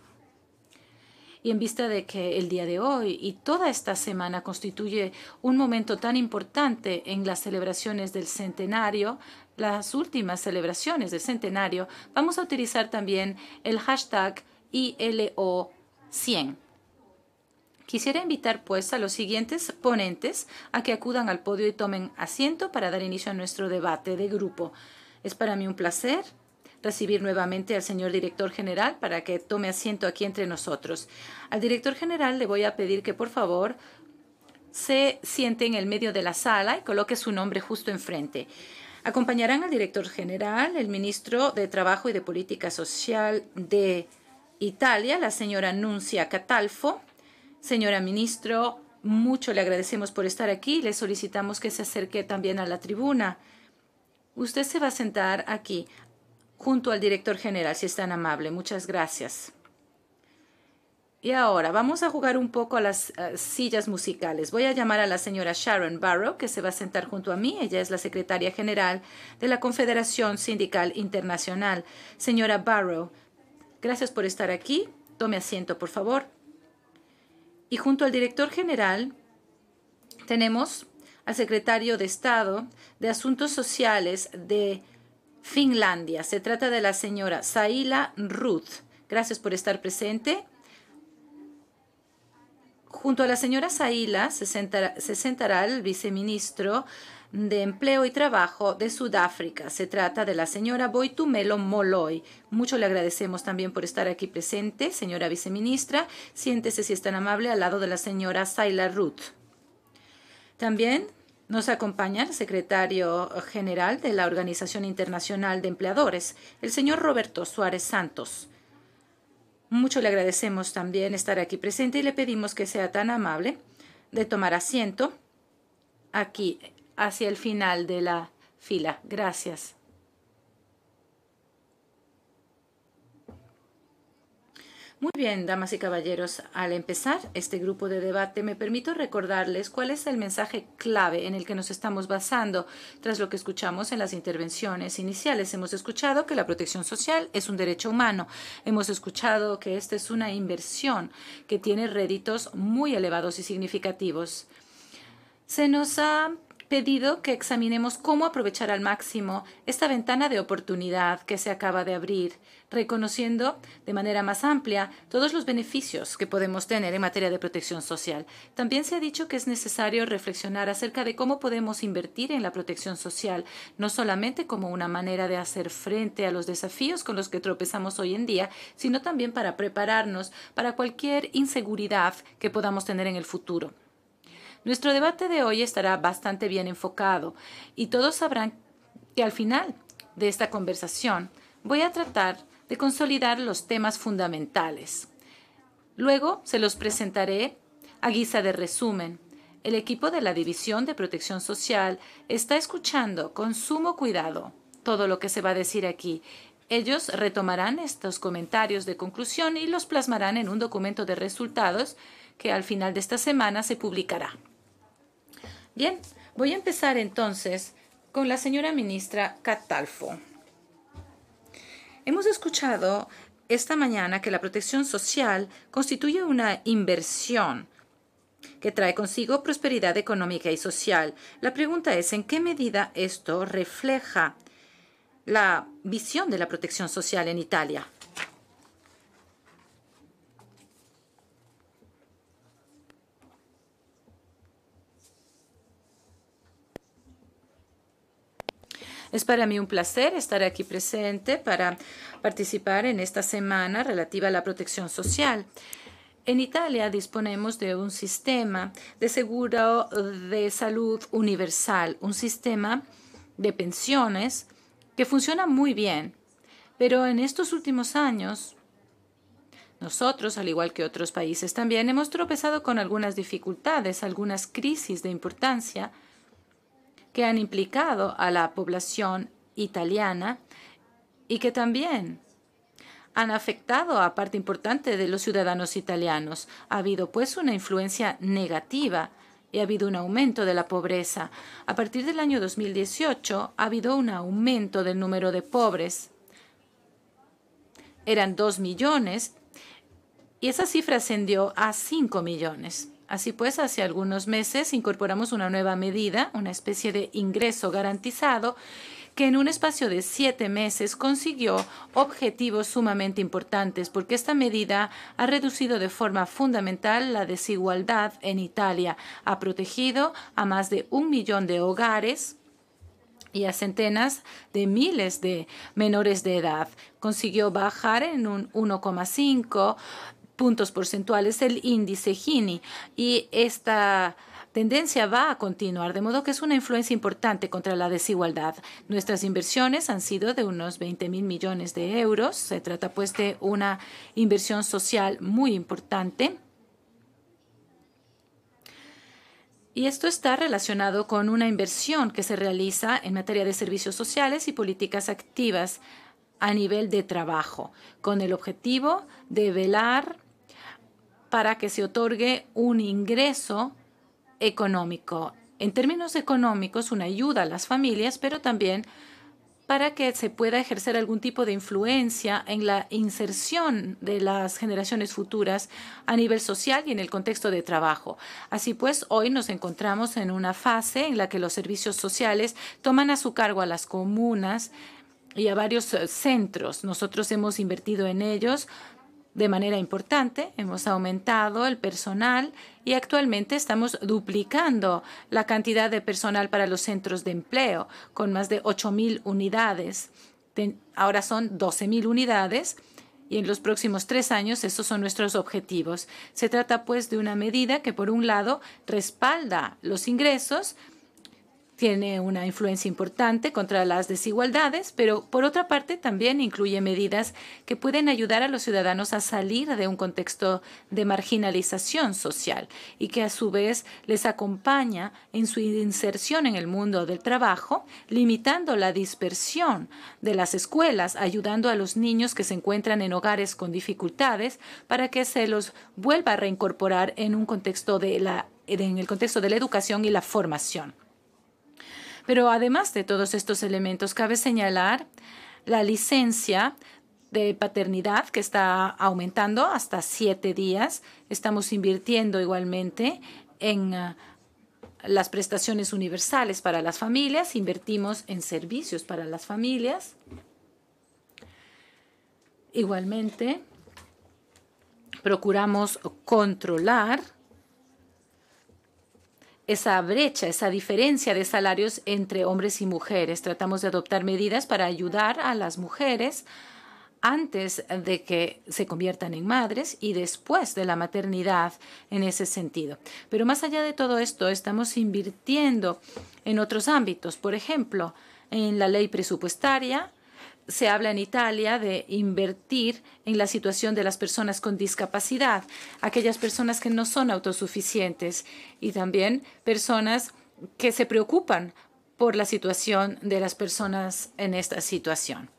y en vista de que el día de hoy y toda esta semana constituye un momento tan importante en las celebraciones del centenario, las últimas celebraciones del centenario, vamos a utilizar también el hashtag ILO100. Quisiera invitar pues a los siguientes ponentes a que acudan al podio y tomen asiento para dar inicio a nuestro debate de grupo. Es para mí un placer recibir nuevamente al señor director general para que tome asiento aquí entre nosotros. Al director general le voy a pedir que por favor se siente en el medio de la sala y coloque su nombre justo enfrente. Acompañarán al director general, el ministro de Trabajo y de Política Social de Italia, la señora Nuncia Catalfo. Señora ministro, mucho le agradecemos por estar aquí. Le solicitamos que se acerque también a la tribuna. Usted se va a sentar aquí, junto al director general, si es tan amable. Muchas gracias. Y ahora vamos a jugar un poco a las eh, sillas musicales. Voy a llamar a la señora Sharon Barrow, que se va a sentar junto a mí. Ella es la secretaria general de la Confederación Sindical Internacional. Señora Barrow, gracias por estar aquí. Tome asiento, por favor. Y junto al director general tenemos al secretario de Estado de Asuntos Sociales de Finlandia. Se trata de la señora Saila Ruth. Gracias por estar presente. Junto a la señora Saila se sentará, el viceministro de Empleo y Trabajo de Sudáfrica. Se trata de la señora Boitumelo Moloy. Mucho le agradecemos también por estar aquí presente, señora viceministra. Siéntese si es tan amable al lado de la señora Saila Ruth. También nos acompaña el secretario general de la Organización Internacional de Empleadores, el señor Roberto Suárez Santos. Mucho le agradecemos también estar aquí presente y le pedimos que sea tan amable de tomar asiento aquí hacia el final de la fila. Gracias. Muy bien, damas y caballeros, al empezar este grupo de debate me permito recordarles cuál es el mensaje clave en el que nos estamos basando. Tras lo que escuchamos en las intervenciones iniciales, hemos escuchado que la protección social es un derecho humano, hemos escuchado que esta es una inversión que tiene réditos muy elevados y significativos. Se nos ha pedido que examinemos cómo aprovechar al máximo esta ventana de oportunidad que se acaba de abrir, reconociendo de manera más amplia todos los beneficios que podemos tener en materia de protección social. También se ha dicho que es necesario reflexionar acerca de cómo podemos invertir en la protección social, no solamente como una manera de hacer frente a los desafíos con los que tropezamos hoy en día, sino también para prepararnos para cualquier inseguridad que podamos tener en el futuro. Nuestro debate de hoy estará bastante bien enfocado y todos sabrán que al final de esta conversación voy a tratar de consolidar los temas fundamentales. Luego se los presentaré a guisa de resumen. El equipo de la División de Protección Social está escuchando con sumo cuidado todo lo que se va a decir aquí. Ellos retomarán estos comentarios de conclusión y los plasmarán en un documento de resultados que al final de esta semana se publicará. Bien, voy a empezar entonces con la señora ministra Catalfo. Hemos escuchado esta mañana que la protección social constituye una inversión que trae consigo prosperidad económica y social. La pregunta es en qué medida esto refleja la visión de la protección social en Italia. Es para mí un placer estar aquí presente para participar en esta semana relativa a la protección social. En Italia disponemos de un sistema de seguro de salud universal, un sistema de pensiones que funciona muy bien, pero en estos últimos años nosotros, al igual que otros países también, hemos tropezado con algunas dificultades, algunas crisis de importancia que han implicado a la población italiana y que también han afectado a parte importante de los ciudadanos italianos. Ha habido pues una influencia negativa y ha habido un aumento de la pobreza. A partir del año 2018 ha habido un aumento del número de pobres. Eran 2 millones y esa cifra ascendió a 5 millones. Así pues, hace algunos meses incorporamos una nueva medida, una especie de ingreso garantizado, que en un espacio de siete meses consiguió objetivos sumamente importantes, porque esta medida ha reducido de forma fundamental la desigualdad en Italia, ha protegido a más de un millón de hogares y a centenas de miles de menores de edad. Consiguió bajar en un 1,5 puntos porcentuales el índice Gini y esta tendencia va a continuar, de modo que es una influencia importante contra la desigualdad. Nuestras inversiones han sido de unos 20 mil millones de euros. Se trata pues de una inversión social muy importante. Y esto está relacionado con una inversión que se realiza en materia de servicios sociales y políticas activas a nivel de trabajo, con el objetivo de velar para que se otorgue un ingreso económico. En términos económicos, una ayuda a las familias, pero también para que se pueda ejercer algún tipo de influencia en la inserción de las generaciones futuras a nivel social y en el contexto de trabajo. Así pues, hoy nos encontramos en una fase en la que los servicios sociales toman a su cargo a las comunas y a varios eh, centros. Nosotros hemos invertido en ellos de manera importante, hemos aumentado el personal y actualmente estamos duplicando la cantidad de personal para los centros de empleo, con más de 8.000 unidades. Ahora son 12.000 unidades y en los próximos tres años esos son nuestros objetivos. Se trata pues de una medida que por un lado respalda los ingresos tiene una influencia importante contra las desigualdades, pero por otra parte también incluye medidas que pueden ayudar a los ciudadanos a salir de un contexto de marginalización social y que a su vez les acompaña en su inserción en el mundo del trabajo, limitando la dispersión de las escuelas, ayudando a los niños que se encuentran en hogares con dificultades para que se los vuelva a reincorporar en un contexto de la en el contexto de la educación y la formación. Pero además de todos estos elementos, cabe señalar la licencia de paternidad que está aumentando hasta siete días. Estamos invirtiendo igualmente en ah, las prestaciones universales para las familias, invertimos en servicios para las familias. Igualmente, procuramos controlar esa brecha, esa diferencia de salarios entre hombres y mujeres. Tratamos de adoptar medidas para ayudar a las mujeres antes de que se conviertan en madres y después de la maternidad en ese sentido. Pero más allá de todo esto, estamos invirtiendo en otros ámbitos, por ejemplo, en la ley presupuestaria, se habla en Italia de invertir en la situación de las personas con discapacidad, aquellas personas que no son autosuficientes y también personas que se preocupan por la situación de las personas en esta situación.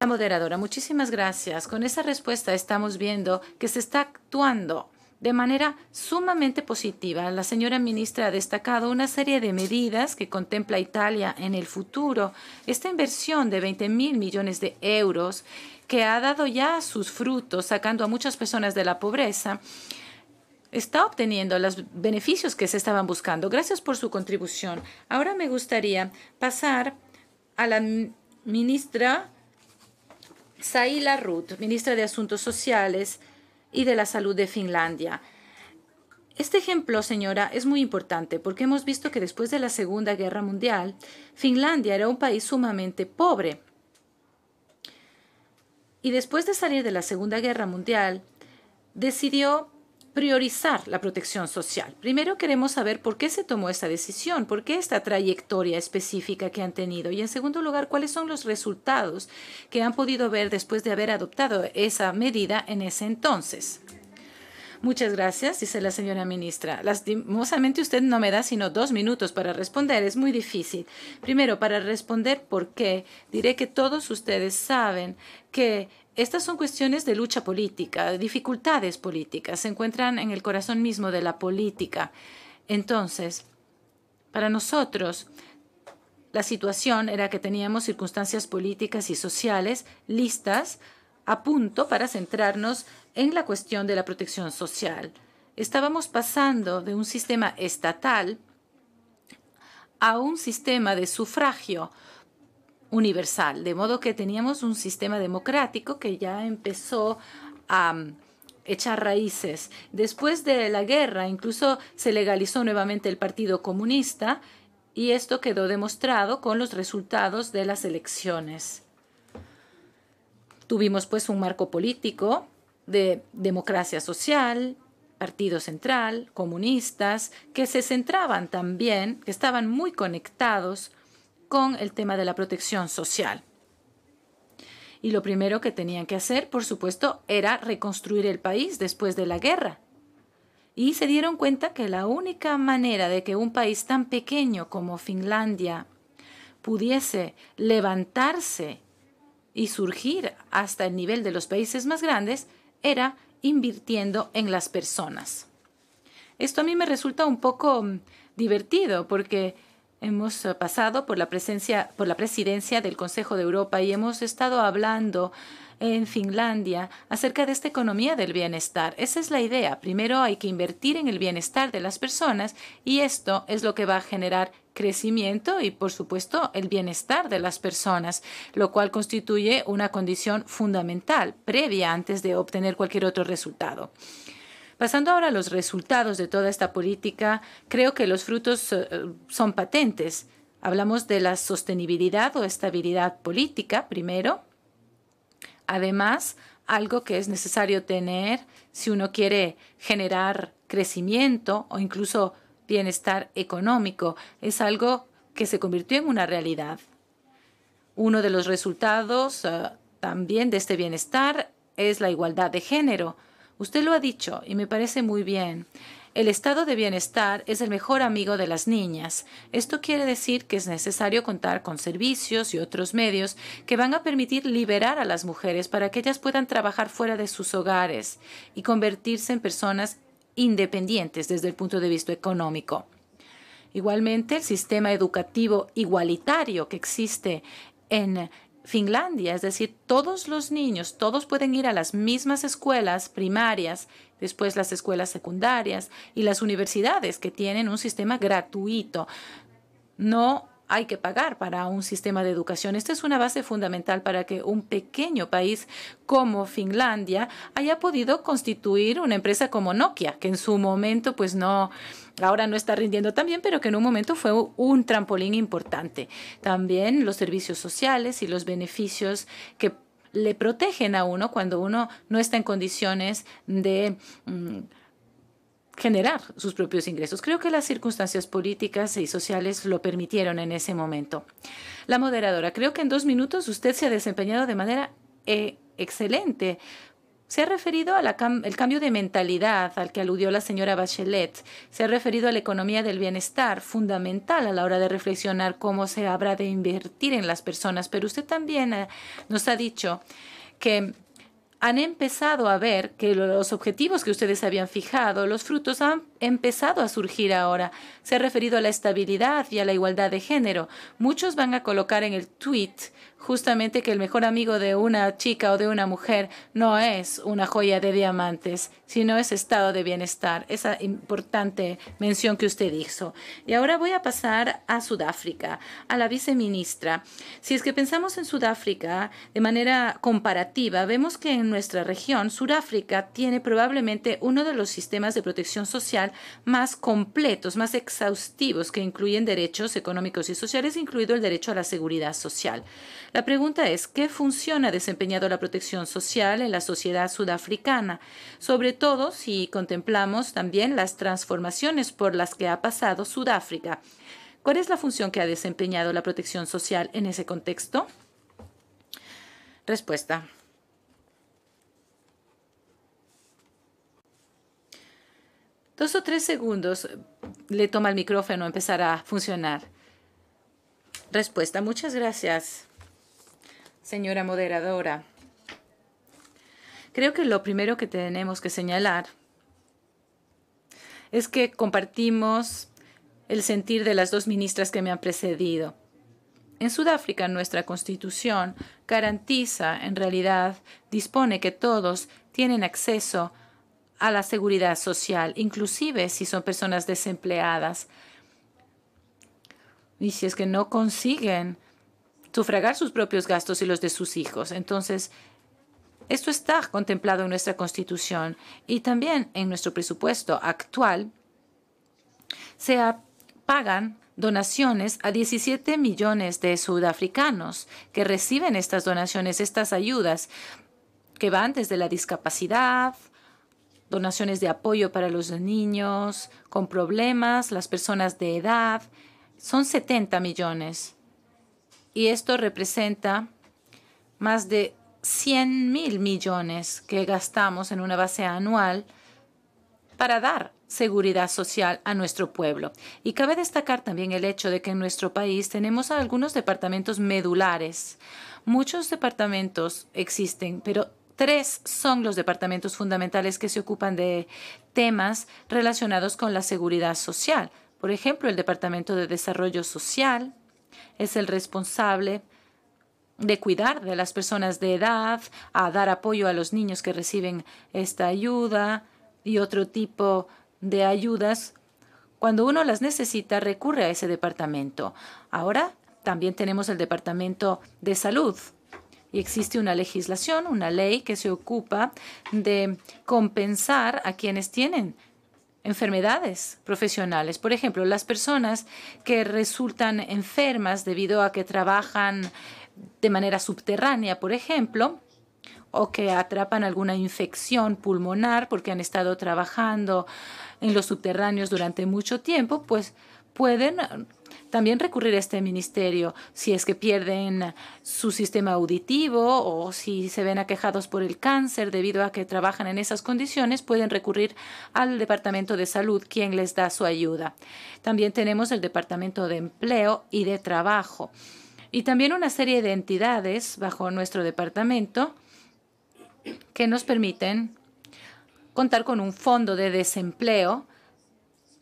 La moderadora, muchísimas gracias. Con esa respuesta estamos viendo que se está actuando de manera sumamente positiva. La señora ministra ha destacado una serie de medidas que contempla Italia en el futuro. Esta inversión de 20 mil millones de euros que ha dado ya sus frutos, sacando a muchas personas de la pobreza, está obteniendo los beneficios que se estaban buscando. Gracias por su contribución. Ahora me gustaría pasar a la ministra Saila Ruth, ministra de Asuntos Sociales y de la salud de Finlandia. Este ejemplo, señora, es muy importante porque hemos visto que después de la Segunda Guerra Mundial, Finlandia era un país sumamente pobre. Y después de salir de la Segunda Guerra Mundial, decidió priorizar la protección social. Primero queremos saber por qué se tomó esa decisión, por qué esta trayectoria específica que han tenido y en segundo lugar, cuáles son los resultados que han podido ver después de haber adoptado esa medida en ese entonces. Muchas gracias, dice la señora ministra. Lastimosamente usted no me da sino dos minutos para responder. Es muy difícil. Primero, para responder por qué, diré que todos ustedes saben que estas son cuestiones de lucha política, dificultades políticas, se encuentran en el corazón mismo de la política. Entonces, para nosotros, la situación era que teníamos circunstancias políticas y sociales listas a punto para centrarnos en la cuestión de la protección social. Estábamos pasando de un sistema estatal a un sistema de sufragio universal, de modo que teníamos un sistema democrático que ya empezó a mm, echar raíces. Después de la guerra, incluso se legalizó nuevamente el Partido Comunista y esto quedó demostrado con los resultados de las elecciones. Tuvimos pues un marco político de democracia social, Partido Central, comunistas, que se centraban también, que estaban muy conectados con el tema de la protección social. Y lo primero que tenían que hacer, por supuesto, era reconstruir el país después de la guerra. Y se dieron cuenta que la única manera de que un país tan pequeño como Finlandia pudiese levantarse y surgir hasta el nivel de los países más grandes era invirtiendo en las personas. Esto a mí me resulta un poco mm, divertido porque Hemos eh, pasado por la presencia, por la presidencia del Consejo de Europa y hemos estado hablando en Finlandia acerca de esta economía del bienestar. Esa es la idea. Primero hay que invertir en el bienestar de las personas y esto es lo que va a generar crecimiento y, por supuesto, el bienestar de las personas, lo cual constituye una condición fundamental previa antes de obtener cualquier otro resultado. Pasando ahora a los resultados de toda esta política, creo que los frutos eh, son patentes. Hablamos de la sostenibilidad o estabilidad política primero. Además, algo que es necesario tener si uno quiere generar crecimiento o incluso bienestar económico. Es algo que se convirtió en una realidad. Uno de los resultados eh, también de este bienestar es la igualdad de género. Usted lo ha dicho y me parece muy bien. El estado de bienestar es el mejor amigo de las niñas. Esto quiere decir que es necesario contar con servicios y otros medios que van a permitir liberar a las mujeres para que ellas puedan trabajar fuera de sus hogares y convertirse en personas independientes desde el punto de vista económico. Igualmente, el sistema educativo igualitario que existe en Finlandia, es decir, todos los niños, todos pueden ir a las mismas escuelas primarias, después las escuelas secundarias y las universidades que tienen un sistema gratuito. No hay que pagar para un sistema de educación. Esta es una base fundamental para que un pequeño país como Finlandia haya podido constituir una empresa como Nokia, que en su momento pues no ahora no está rindiendo tan bien, pero que en un momento fue un trampolín importante. También los servicios sociales y los beneficios que le protegen a uno cuando uno no está en condiciones de mm, generar sus propios ingresos. Creo que las circunstancias políticas y sociales lo permitieron en ese momento. La moderadora, creo que en dos minutos usted se ha desempeñado de manera eh, excelente. Se ha referido al cambio de mentalidad al que aludió la señora Bachelet. Se ha referido a la economía del bienestar, fundamental a la hora de reflexionar cómo se habrá de invertir en las personas. Pero usted también eh, nos ha dicho que han empezado a ver que los objetivos que ustedes habían fijado, los frutos han empezado a surgir ahora. Se ha referido a la estabilidad y a la igualdad de género. Muchos van a colocar en el tweet justamente que el mejor amigo de una chica o de una mujer no es una joya de diamantes, sino es estado de bienestar. Esa importante mención que usted hizo. Y ahora voy a pasar a Sudáfrica, a la viceministra. Si es que pensamos en Sudáfrica de manera comparativa, vemos que en nuestra región, Sudáfrica tiene probablemente uno de los sistemas de protección social más completos, más exhaustivos, que incluyen derechos económicos y sociales, incluido el derecho a la seguridad social. La pregunta es, ¿qué función ha desempeñado la protección social en la sociedad sudafricana? Sobre todo si contemplamos también las transformaciones por las que ha pasado Sudáfrica. ¿Cuál es la función que ha desempeñado la protección social en ese contexto? Respuesta. Dos o tres segundos le toma el micrófono empezar a funcionar. Respuesta. Muchas gracias señora moderadora. Creo que lo primero que tenemos que señalar es que compartimos el sentir de las dos ministras que me han precedido. En Sudáfrica nuestra constitución garantiza, en realidad, dispone que todos tienen acceso a la seguridad social, inclusive si son personas desempleadas. Y si es que no consiguen sufragar sus propios gastos y los de sus hijos. Entonces, esto está contemplado en nuestra Constitución y también en nuestro presupuesto actual. Se pagan donaciones a 17 millones de sudafricanos que reciben estas donaciones, estas ayudas que van desde la discapacidad, donaciones de apoyo para los niños con problemas, las personas de edad. Son 70 millones y esto representa más de 100 mil millones que gastamos en una base anual para dar seguridad social a nuestro pueblo. Y cabe destacar también el hecho de que en nuestro país tenemos algunos departamentos medulares. Muchos departamentos existen, pero tres son los departamentos fundamentales que se ocupan de temas relacionados con la seguridad social. Por ejemplo, el Departamento de Desarrollo Social, es el responsable de cuidar de las personas de edad, a dar apoyo a los niños que reciben esta ayuda y otro tipo de ayudas. Cuando uno las necesita, recurre a ese departamento. Ahora también tenemos el Departamento de Salud y existe una legislación, una ley que se ocupa de compensar a quienes tienen enfermedades profesionales. Por ejemplo, las personas que resultan enfermas debido a que trabajan de manera subterránea, por ejemplo, o que atrapan alguna infección pulmonar porque han estado trabajando en los subterráneos durante mucho tiempo, pues pueden también recurrir a este ministerio si es que pierden su sistema auditivo o si se ven aquejados por el cáncer debido a que trabajan en esas condiciones, pueden recurrir al Departamento de Salud, quien les da su ayuda. También tenemos el Departamento de Empleo y de Trabajo y también una serie de entidades bajo nuestro departamento que nos permiten contar con un fondo de desempleo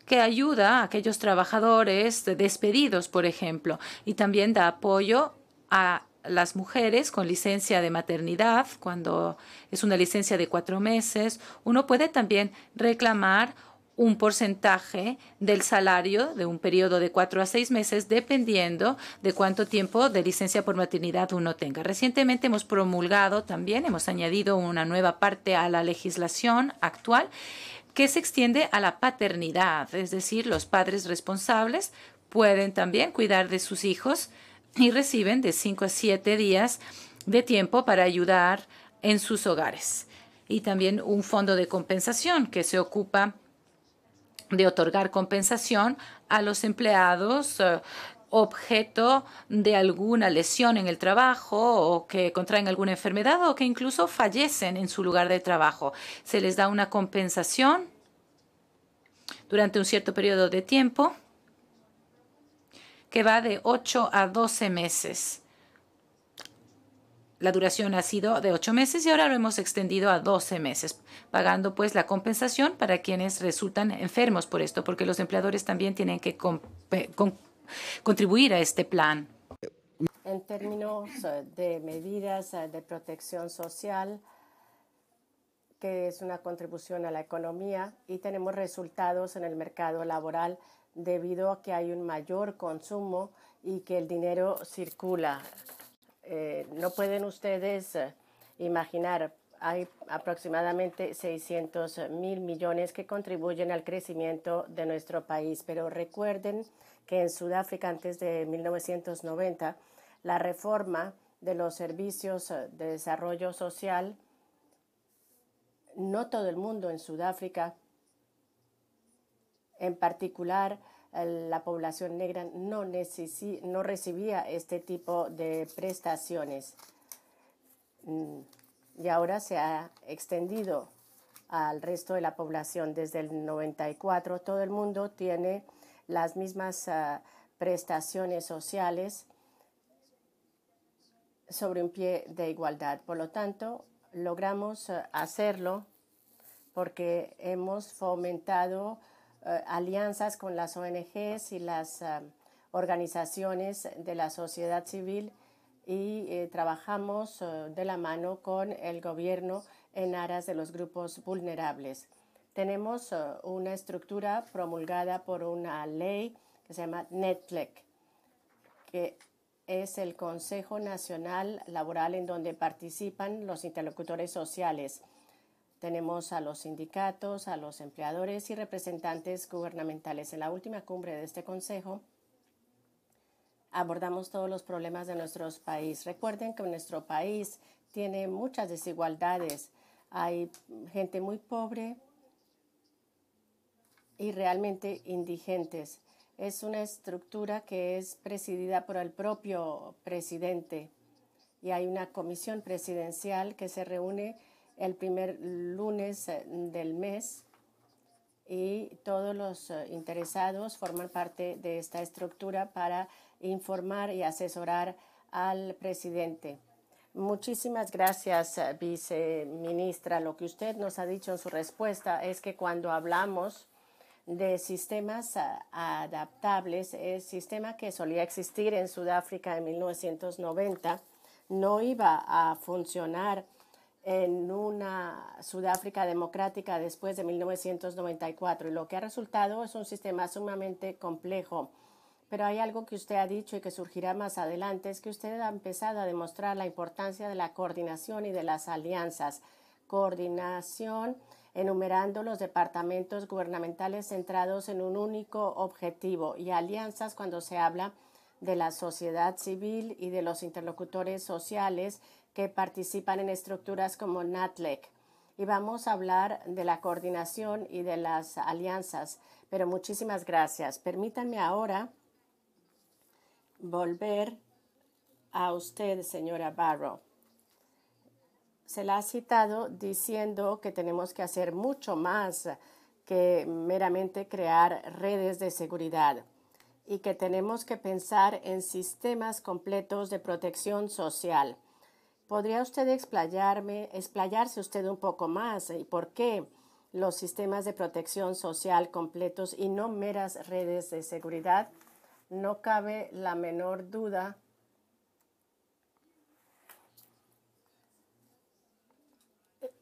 que ayuda a aquellos trabajadores despedidos, por ejemplo, y también da apoyo a las mujeres con licencia de maternidad, cuando es una licencia de cuatro meses, uno puede también reclamar un porcentaje del salario de un periodo de cuatro a seis meses, dependiendo de cuánto tiempo de licencia por maternidad uno tenga. Recientemente hemos promulgado también, hemos añadido una nueva parte a la legislación actual que se extiende a la paternidad, es decir, los padres responsables pueden también cuidar de sus hijos y reciben de 5 a siete días de tiempo para ayudar en sus hogares. Y también un fondo de compensación que se ocupa de otorgar compensación a los empleados eh, objeto de alguna lesión en el trabajo o que contraen alguna enfermedad o que incluso fallecen en su lugar de trabajo. Se les da una compensación durante un cierto periodo de tiempo que va de 8 a 12 meses. La duración ha sido de 8 meses y ahora lo hemos extendido a 12 meses, pagando pues la compensación para quienes resultan enfermos por esto, porque los empleadores también tienen que contribuir a este plan. En términos eh, de medidas eh, de protección social, que es una contribución a la economía, y tenemos resultados en el mercado laboral debido a que hay un mayor consumo y que el dinero circula. Eh, no pueden ustedes imaginar, hay aproximadamente 600 mil millones que contribuyen al crecimiento de nuestro país, pero recuerden que en Sudáfrica antes de 1990 la reforma de los servicios eh, de desarrollo social, no todo el mundo en Sudáfrica, en particular eh, la población negra, no, no recibía este tipo de prestaciones. Mm, y ahora se ha extendido al resto de la población. Desde el 94 todo el mundo tiene las mismas ah, prestaciones sociales sobre un pie de igualdad. Por lo tanto, logramos ah, hacerlo porque hemos fomentado ah, alianzas con las ONGs y las organizaciones de la sociedad civil y eh, trabajamos de la mano con el gobierno en aras de los grupos vulnerables tenemos eh, una estructura promulgada por una ley que se llama NETLEC, que es el Consejo Nacional Laboral en donde participan los interlocutores sociales. Tenemos a los sindicatos, a los empleadores y representantes gubernamentales. En la última cumbre de este Consejo abordamos todos los problemas de nuestro país. Recuerden que nuestro país tiene muchas desigualdades. Hay gente muy pobre, y realmente indigentes. Es una estructura que es presidida por el propio presidente y hay una comisión presidencial que se reúne el primer lunes eh, del mes y todos los eh, interesados forman parte de esta estructura para informar y asesorar al presidente. Muchísimas gracias, eh, viceministra. Lo que usted nos ha dicho en su respuesta es que cuando hablamos de sistemas adaptables, el sistema que solía existir en Sudáfrica en 1990 no iba a funcionar en una Sudáfrica democrática después de 1994 y lo que ha resultado es un sistema sumamente complejo. Pero hay algo que usted ha dicho y que surgirá más adelante, es que usted ha empezado a demostrar la importancia de la coordinación y de las alianzas. Coordinación enumerando los departamentos gubernamentales centrados en un único objetivo y alianzas cuando se habla de la sociedad civil y de los interlocutores sociales que participan en estructuras como NATLEC. Y vamos a hablar de la coordinación y de las alianzas. Pero muchísimas gracias. Permítanme ahora volver a usted, señora Barrow se la ha citado diciendo que tenemos que hacer mucho más que meramente crear redes de seguridad y que tenemos que pensar en sistemas completos de protección social. ¿Podría usted explayarme, explayarse usted un poco más y por qué los sistemas de protección social completos y no meras redes de seguridad? No cabe la menor duda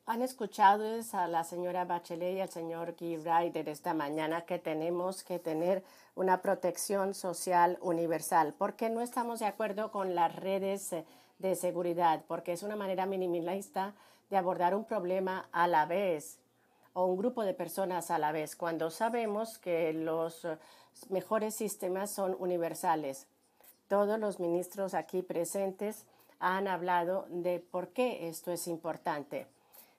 Han escuchado a la señora Bachelet y al señor Ryder esta mañana que tenemos que tener una protección social universal, porque no estamos de acuerdo con las redes eh, de seguridad, porque es una manera minimalista de abordar un problema a la vez o un grupo de personas a la vez, cuando sabemos que los eh, mejores sistemas son universales. Todos los ministros aquí presentes han hablado de por qué esto es importante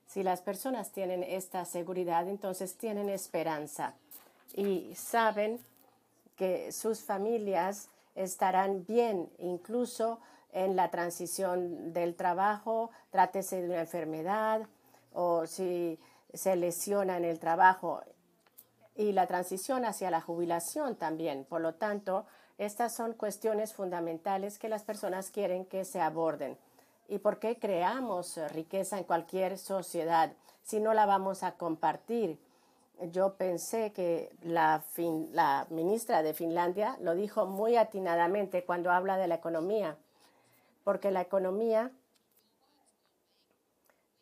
si las personas tienen esta seguridad, entonces tienen esperanza y saben que sus familias estarán bien, incluso en la transición del trabajo, trátese de una enfermedad o si se lesiona en el trabajo y la transición hacia la jubilación también. Por lo tanto, estas son cuestiones fundamentales que las personas quieren que se aborden y por qué creamos eh, riqueza en cualquier sociedad si no la vamos a compartir. Yo pensé que la, ministra de Finlandia lo dijo muy atinadamente cuando habla de la economía, porque la economía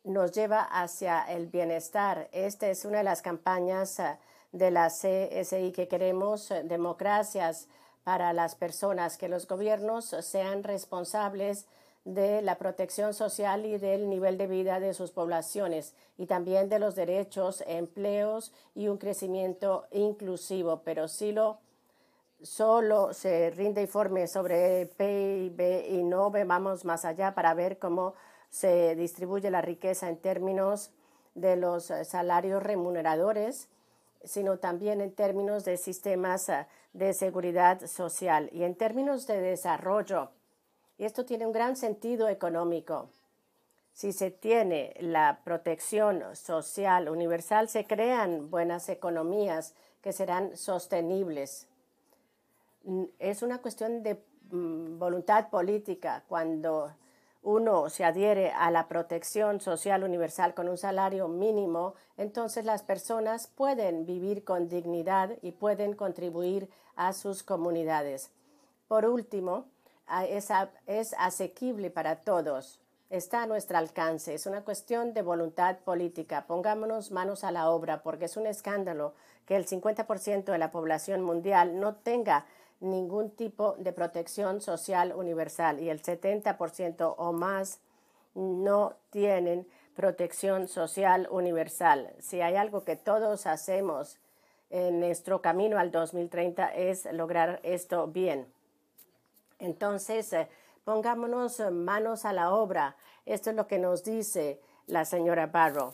nos lleva hacia el bienestar. Esta es una de las campañas eh, de la CSI que queremos, eh, democracias para las personas, que los gobiernos sean responsables de la protección social y del nivel de vida de sus poblaciones y también de los derechos, empleos y un crecimiento inclusivo, pero si lo solo se rinde informe sobre PIB y no vamos más allá para ver cómo se distribuye la riqueza en términos de los eh, salarios remuneradores, sino también en términos de sistemas eh, de seguridad social y en términos de desarrollo y esto tiene un gran sentido económico. Si se tiene la protección social universal, se crean buenas economías que serán sostenibles. Mm, es una cuestión de mm, voluntad política cuando uno se adhiere a la protección social universal con un salario mínimo, entonces las personas pueden vivir con dignidad y pueden contribuir a sus comunidades. Por último, es, es asequible para todos, está a nuestro alcance, es una cuestión de voluntad política. Pongámonos manos a la obra porque es un escándalo que el 50% de la población mundial no tenga ningún tipo de protección social universal y el 70% o más no tienen protección social universal. Si hay algo que todos hacemos en nuestro camino al 2030 es lograr esto bien. Entonces, eh, pongámonos eh, manos a la obra. Esto es lo que nos dice la señora Barrow.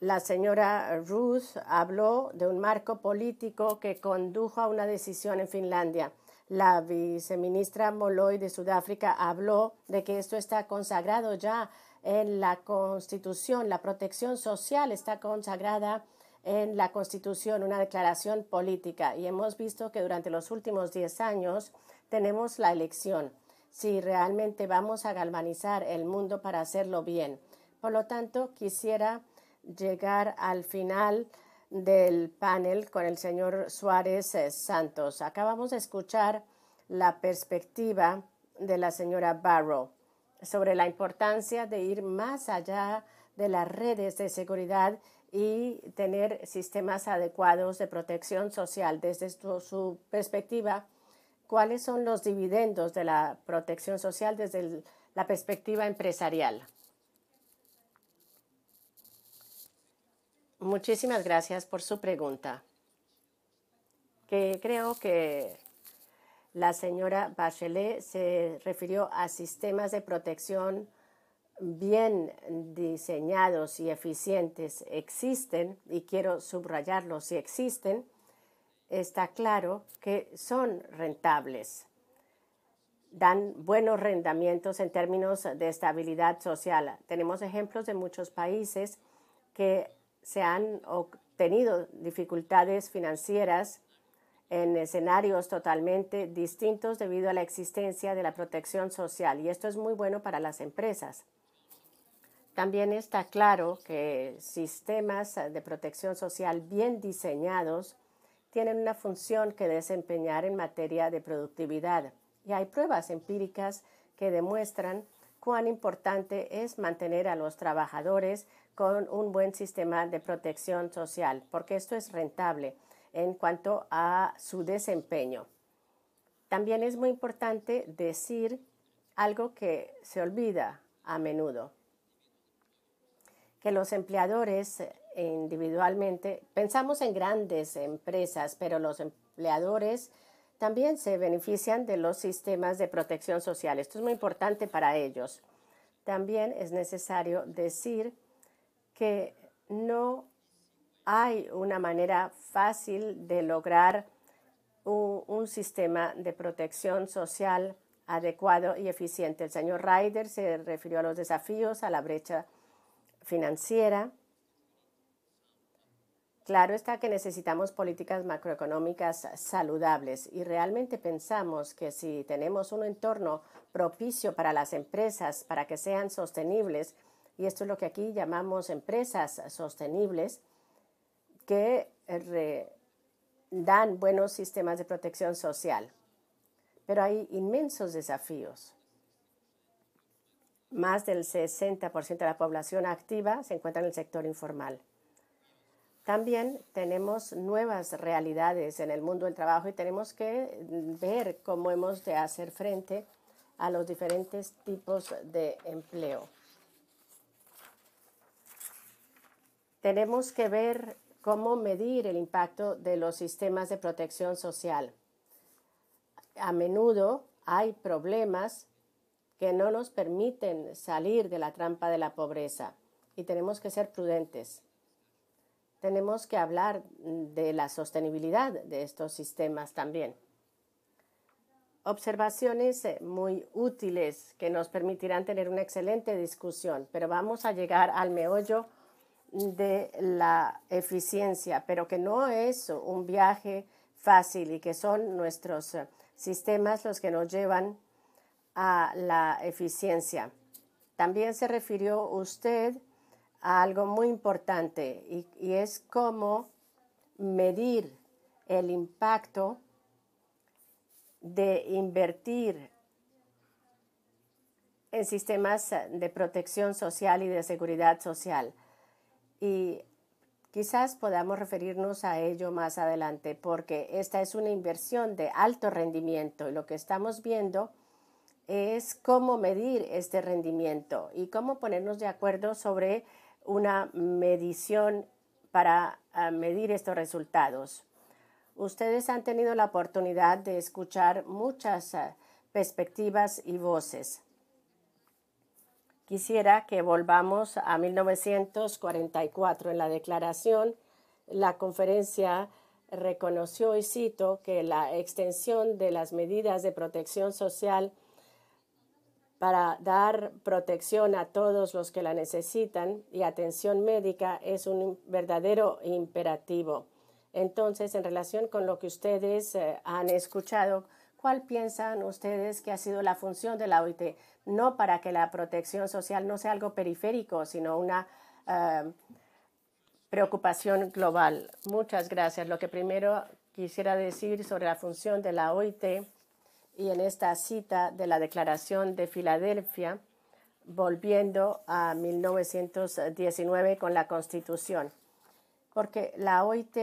La señora Ruth habló de un marco político que condujo a una decisión en Finlandia. La viceministra Molloy de Sudáfrica habló de que esto está consagrado ya en la Constitución. La protección social está consagrada en la Constitución, una declaración política. Y hemos visto que durante los últimos 10 años tenemos la elección si realmente vamos a galvanizar el mundo para hacerlo bien. Por lo tanto, quisiera llegar al final del panel con el señor Suárez eh, Santos. Acabamos de escuchar la perspectiva de la señora Barrow sobre la importancia de ir más allá de las redes de seguridad y tener sistemas adecuados de protección social. Desde su perspectiva, cuáles son los dividendos de la protección social desde la perspectiva empresarial. Muchísimas gracias por su pregunta, que creo que la señora Bachelet se refirió a sistemas de protección bien diseñados y eficientes existen, y quiero subrayarlo si existen, está claro que son rentables, dan buenos rendimientos en términos de estabilidad social. Tenemos ejemplos de muchos países que se han obtenido dificultades financieras en escenarios totalmente distintos debido a la existencia de la protección social y esto es muy bueno para las empresas. También está claro que sistemas de protección social bien diseñados tienen una función que desempeñar en materia de productividad y hay pruebas empíricas que demuestran cuán importante es mantener a los trabajadores con un buen sistema de protección social, porque esto es rentable en cuanto a su desempeño. También es muy importante decir algo que se olvida a menudo, que los empleadores individualmente, pensamos en grandes empresas, pero los empleadores también se benefician de los sistemas de protección social. Esto es muy importante para ellos. También es necesario decir que no hay una manera fácil de lograr un, sistema de protección social adecuado y eficiente. El señor Ryder se refirió a los desafíos, a la brecha financiera Claro está que necesitamos políticas macroeconómicas saludables y realmente pensamos que si tenemos un entorno propicio para las empresas, para que sean sostenibles, y esto es lo que aquí llamamos empresas sostenibles, que eh, dan buenos sistemas de protección social. Pero hay inmensos desafíos. Más del 60% de la población activa se encuentra en el sector informal. También tenemos nuevas realidades en el mundo del trabajo y tenemos que mm, ver cómo hemos de hacer frente a los diferentes tipos de empleo. Tenemos que ver cómo medir el impacto de los sistemas de protección social. A menudo hay problemas que no nos permiten salir de la trampa de la pobreza y tenemos que ser prudentes tenemos que hablar de la sostenibilidad de estos sistemas también. Observaciones eh, muy útiles que nos permitirán tener una excelente discusión, pero vamos a llegar al meollo de la eficiencia, pero que no es un viaje fácil y que son nuestros eh, sistemas los que nos llevan a la eficiencia. También se refirió usted a algo muy importante y, y es cómo medir el impacto de invertir en sistemas de protección social y de seguridad social. Y quizás podamos referirnos a ello más adelante porque esta es una inversión de alto rendimiento y lo que estamos viendo es cómo medir este rendimiento y cómo ponernos de acuerdo sobre una medición para ah, medir estos resultados. Ustedes han tenido la oportunidad de escuchar muchas ah, perspectivas y voces. Quisiera que volvamos a 1944. En la declaración, la conferencia reconoció, y cito, que la extensión de las medidas de protección social para dar protección a todos los que la necesitan y atención médica es un verdadero imperativo. Entonces, en relación con lo que ustedes eh, han escuchado, ¿cuál piensan ustedes que ha sido la función de la OIT? No para que la protección social no sea algo periférico, sino una eh, preocupación global. Muchas gracias. Lo que primero quisiera decir sobre la función de la OIT y en esta cita de la Declaración de Filadelfia, volviendo a 1919 con la Constitución, porque la OIT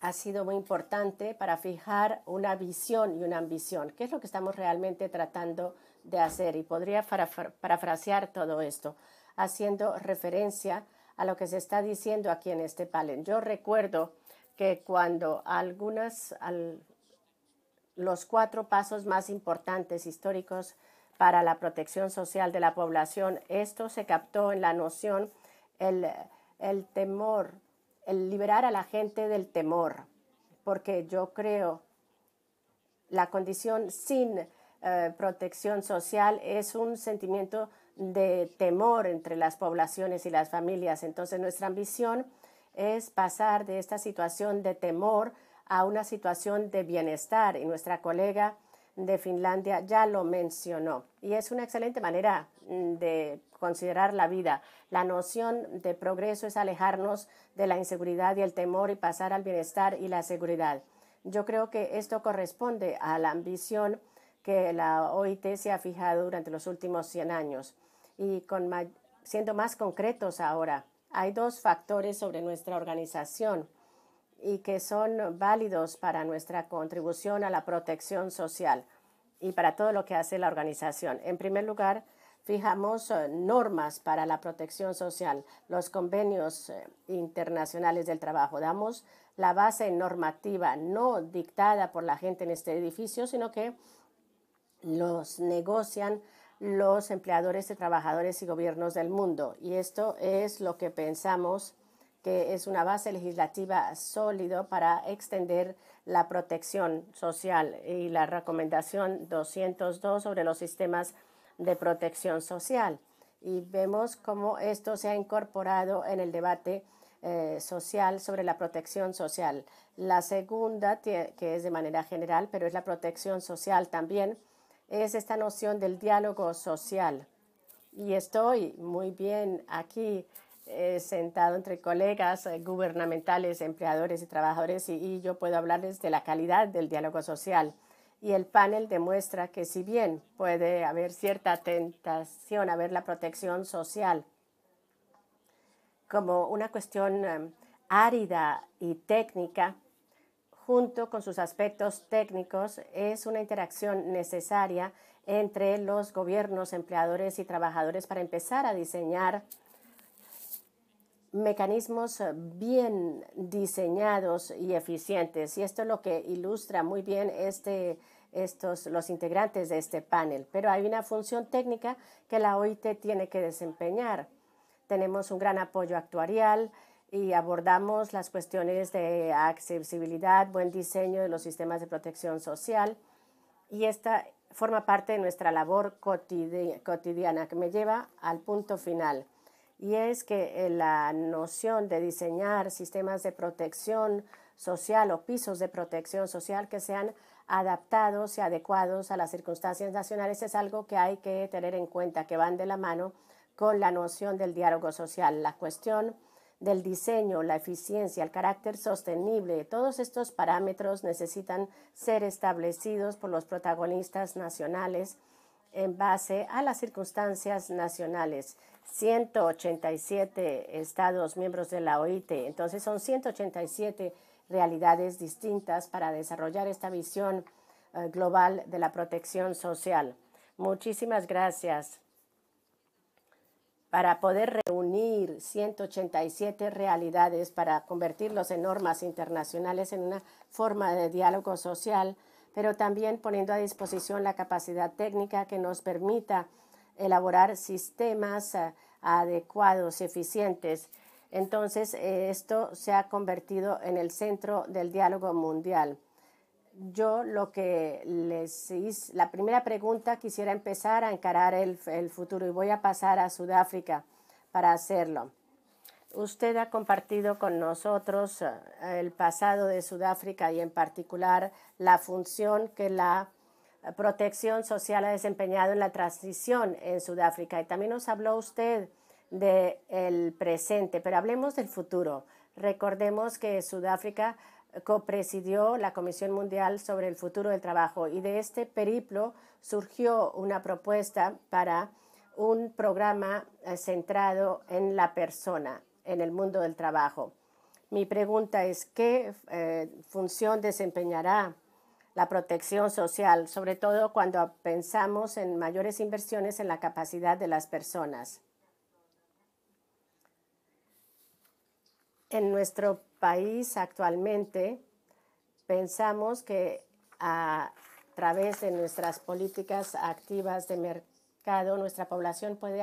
ha sido muy importante para fijar una visión y una ambición. ¿Qué es lo que estamos realmente tratando de hacer? Y podría parafrasear todo esto, haciendo referencia a lo que se está diciendo aquí en este panel. Yo recuerdo que cuando algunas, los cuatro pasos más importantes históricos para la protección social de la población. Esto se captó en la noción el, temor, el liberar a la gente del temor, porque yo creo la condición sin eh, protección social es un sentimiento de temor entre las poblaciones y las familias. Entonces nuestra ambición es pasar de esta situación de temor a una situación de bienestar y nuestra colega de Finlandia ya lo mencionó. Y es una excelente manera mm, de considerar la vida. La noción de progreso es alejarnos de la inseguridad y el temor y pasar al bienestar y la seguridad. Yo creo que esto corresponde a la ambición que la OIT se ha fijado durante los últimos 100 años. Y siendo más concretos ahora, hay dos factores sobre nuestra organización y que son válidos para nuestra contribución a la protección social y para todo lo que hace la organización. En primer lugar, fijamos eh, normas para la protección social, los convenios eh, internacionales del trabajo. Damos la base normativa no dictada por la gente en este edificio, sino que los negocian los empleadores y trabajadores y gobiernos del mundo. Y esto es lo que pensamos que es una base legislativa sólido para extender la protección social y la recomendación 202 sobre los sistemas de protección social. Y vemos cómo esto se ha incorporado en el debate eh, social sobre la protección social. La segunda, que es de manera general, pero es la protección social también, es esta noción del diálogo social. Y estoy muy bien aquí eh, sentado entre colegas eh, gubernamentales, empleadores y trabajadores y, yo puedo hablarles de la calidad del diálogo social. Y el panel demuestra que si bien puede haber cierta tentación a ver la protección social como una cuestión em, árida y técnica, junto con sus aspectos técnicos, es una interacción necesaria entre los gobiernos, empleadores y trabajadores para empezar a diseñar mecanismos eh, bien diseñados y eficientes. Y esto es lo que ilustra muy bien este, estos, los integrantes de este panel. Pero hay una función técnica que la OIT tiene que desempeñar. Tenemos un gran apoyo actuarial y abordamos las cuestiones de accesibilidad, buen diseño de los sistemas de protección social. Y esta forma parte de nuestra labor cotidiana que me lleva al punto final y es que eh, la noción de diseñar sistemas de protección social o pisos de protección social que sean adaptados y adecuados a las circunstancias nacionales es algo que hay que tener en cuenta, que van de la mano con la noción del diálogo social. La cuestión del diseño, la eficiencia, el carácter sostenible, todos estos parámetros necesitan ser establecidos por los protagonistas nacionales en base a las circunstancias nacionales. 187 estados miembros de la OIT. Entonces son 187 realidades distintas para desarrollar esta visión eh, global de la protección social. Muchísimas gracias. Para poder reunir 187 realidades para convertirlos en normas internacionales en una forma de diálogo social, pero también poniendo a disposición la capacidad técnica que nos permita elaborar sistemas eh, adecuados, y eficientes. Entonces, eh, esto se ha convertido en el centro del diálogo mundial. Yo lo que les hice, la primera pregunta quisiera empezar a encarar el, el futuro y voy a pasar a Sudáfrica para hacerlo. Usted ha compartido con nosotros eh, el pasado de Sudáfrica y en particular la función que la eh, protección social ha desempeñado en la transición en Sudáfrica. Y también nos habló usted del presente, pero hablemos del futuro. Recordemos que Sudáfrica copresidió la Comisión Mundial sobre el Futuro del Trabajo y de este periplo surgió una propuesta para un programa eh, centrado en la persona en el mundo del trabajo. Mi pregunta es, ¿qué eh, función desempeñará la protección social, sobre todo cuando pensamos en mayores inversiones en la capacidad de las personas? En nuestro país actualmente pensamos que a través de nuestras políticas activas de mercado, nuestra población puede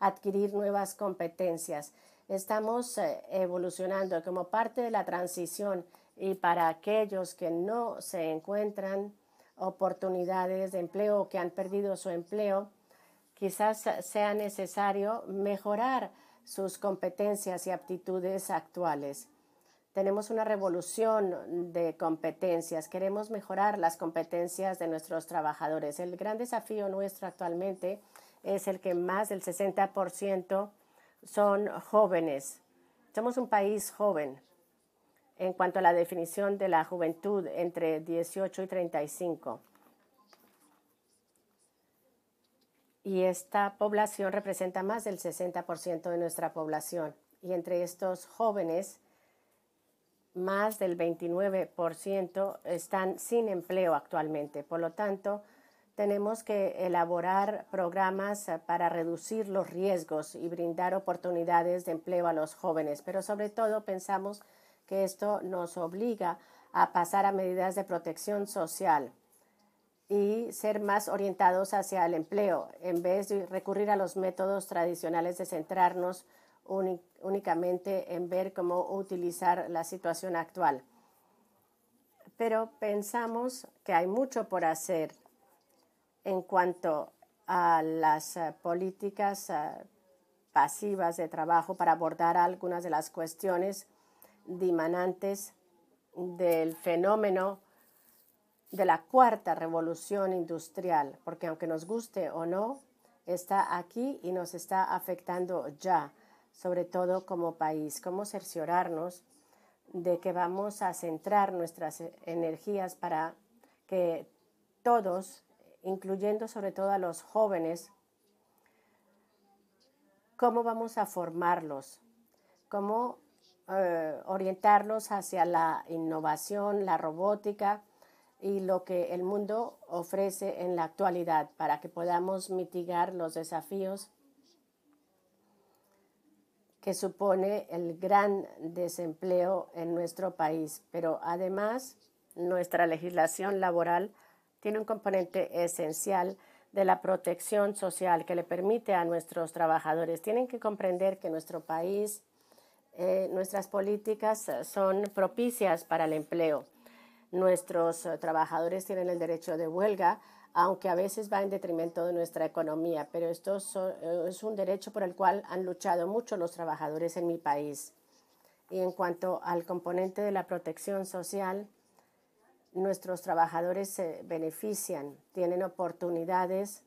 adquirir nuevas competencias. Estamos eh, evolucionando como parte de la transición y para aquellos que no se encuentran oportunidades de empleo o que han perdido su empleo, quizás sea necesario mejorar sus competencias y aptitudes actuales. Tenemos una revolución de competencias. Queremos mejorar las competencias de nuestros trabajadores. El gran desafío nuestro actualmente es el que más del 60% son jóvenes. Somos un país joven en cuanto a la definición de la juventud entre 18 y 35. Y esta población representa más del 60% de nuestra población. Y entre estos jóvenes, más del 29% están sin empleo actualmente. Por lo tanto, tenemos que elaborar programas eh, para reducir los riesgos y brindar oportunidades de empleo a los jóvenes, pero sobre todo pensamos que esto nos obliga a pasar a medidas de protección social y ser más orientados hacia el empleo, en vez de recurrir a los métodos tradicionales de centrarnos únicamente en ver cómo utilizar la situación actual. Pero pensamos que hay mucho por hacer en cuanto a las eh, políticas eh, pasivas de trabajo para abordar algunas de las cuestiones dimanantes del fenómeno de la cuarta revolución industrial, porque aunque nos guste o no, está aquí y nos está afectando ya, sobre todo como país. ¿Cómo cerciorarnos de que vamos a centrar nuestras eh, energías para que todos incluyendo sobre todo a los jóvenes, cómo vamos a formarlos, cómo eh, orientarlos hacia la innovación, la robótica y lo que el mundo ofrece en la actualidad para que podamos mitigar los desafíos que supone el gran desempleo en nuestro país. Pero además, nuestra legislación laboral tiene un componente esencial de la protección social que le permite a nuestros trabajadores. Tienen que comprender que nuestro país, eh, nuestras políticas eh, son propicias para el empleo. Nuestros eh, trabajadores tienen el derecho de huelga, aunque a veces va en detrimento de nuestra economía, pero esto es un derecho por el cual han luchado mucho los trabajadores en mi país. Y en cuanto al componente de la protección social, nuestros trabajadores se benefician, tienen oportunidades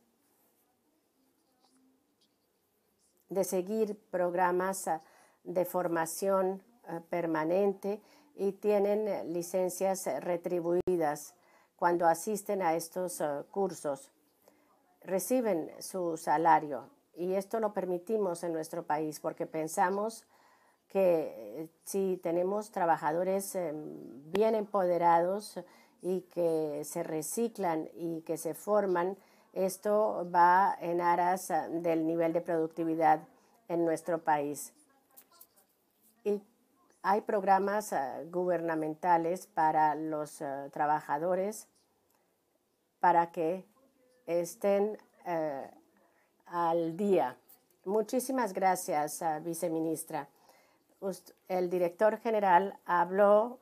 de seguir programas ah, de formación ah, permanente y tienen eh, licencias eh, retribuidas cuando asisten a estos ah, cursos. Reciben su salario y esto lo permitimos en nuestro país porque pensamos que eh, si tenemos trabajadores em, bien empoderados, y que se reciclan y que se forman, esto va en aras ah, del nivel de productividad en nuestro país. Y hay programas ah, gubernamentales para los ah, trabajadores para que estén eh, al día. Muchísimas gracias, viceministra. El director general habló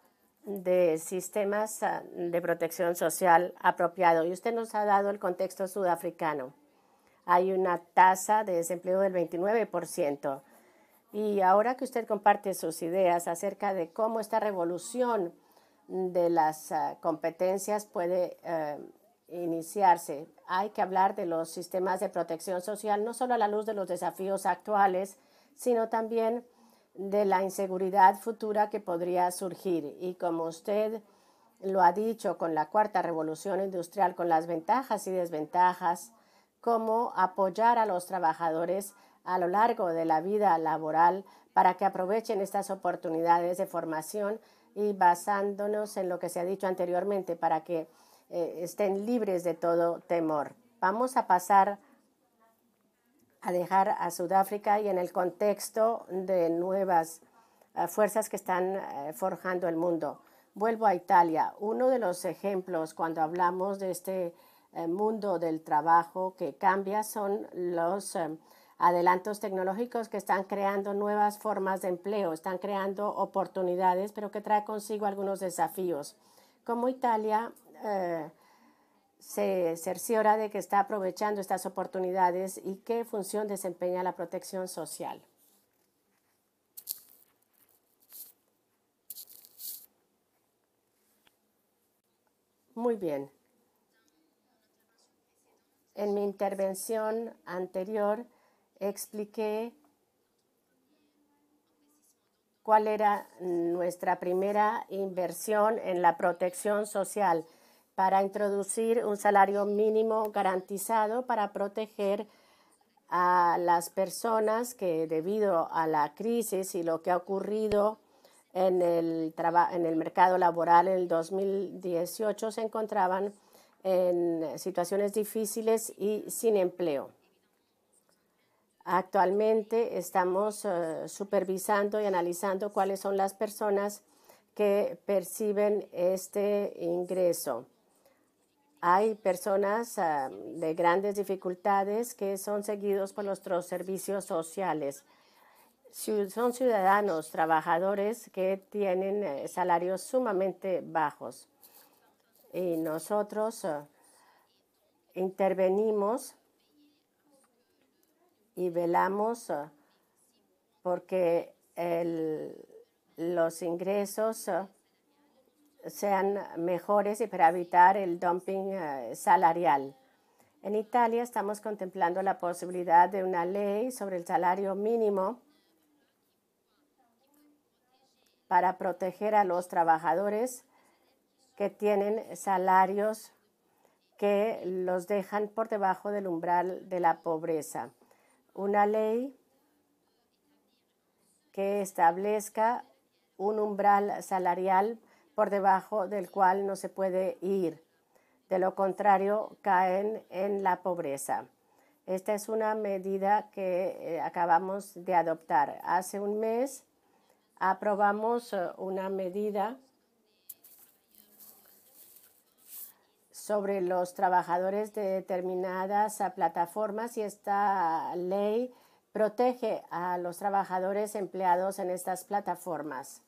de sistemas ah, de protección social apropiado. Y usted nos ha dado el contexto sudafricano. Hay una tasa de desempleo del 29%. Y ahora que usted comparte sus ideas acerca de cómo esta revolución de las ah, competencias puede eh, iniciarse, hay que hablar de los sistemas de protección social, no solo a la luz de los desafíos actuales, sino también de la inseguridad futura que podría surgir. Y como usted lo ha dicho con la cuarta revolución industrial, con las ventajas y desventajas, cómo apoyar a los trabajadores a lo largo de la vida laboral para que aprovechen estas oportunidades de formación y basándonos en lo que se ha dicho anteriormente para que eh, estén libres de todo temor. Vamos a pasar a dejar a Sudáfrica y en el contexto de nuevas eh, fuerzas que están eh, forjando el mundo. Vuelvo a Italia. Uno de los ejemplos cuando hablamos de este eh, mundo del trabajo que cambia son los adelantos tecnológicos que están creando nuevas formas de empleo, están creando oportunidades, pero que trae consigo algunos desafíos. Como Italia, se cerciora de que está aprovechando estas oportunidades y qué función desempeña la protección social. Muy bien. En mi intervención anterior expliqué cuál era nuestra primera inversión en la protección social para introducir un salario mínimo garantizado para proteger a las personas que debido a la crisis y lo que ha ocurrido en el, mercado laboral en el 2018 se encontraban en situaciones difíciles y sin empleo. Actualmente estamos eh, supervisando y analizando cuáles son las personas que perciben este ingreso. Hay personas ah, de grandes dificultades que son seguidos por nuestros servicios sociales. son ciudadanos, trabajadores que tienen eh, salarios sumamente bajos. Y nosotros ah, intervenimos y velamos ah, porque los ingresos sean mejores y para evitar el dumping eh, salarial. En Italia estamos contemplando la posibilidad de una ley sobre el salario mínimo para proteger a los trabajadores que tienen salarios que los dejan por debajo del umbral de la pobreza. Una ley que establezca un umbral salarial por debajo del cual no se puede ir. De lo contrario, caen en la pobreza. Esta es una medida que eh, acabamos de adoptar. Hace un mes aprobamos eh, una medida sobre los trabajadores de determinadas ah, plataformas y esta ley protege a los trabajadores empleados en estas plataformas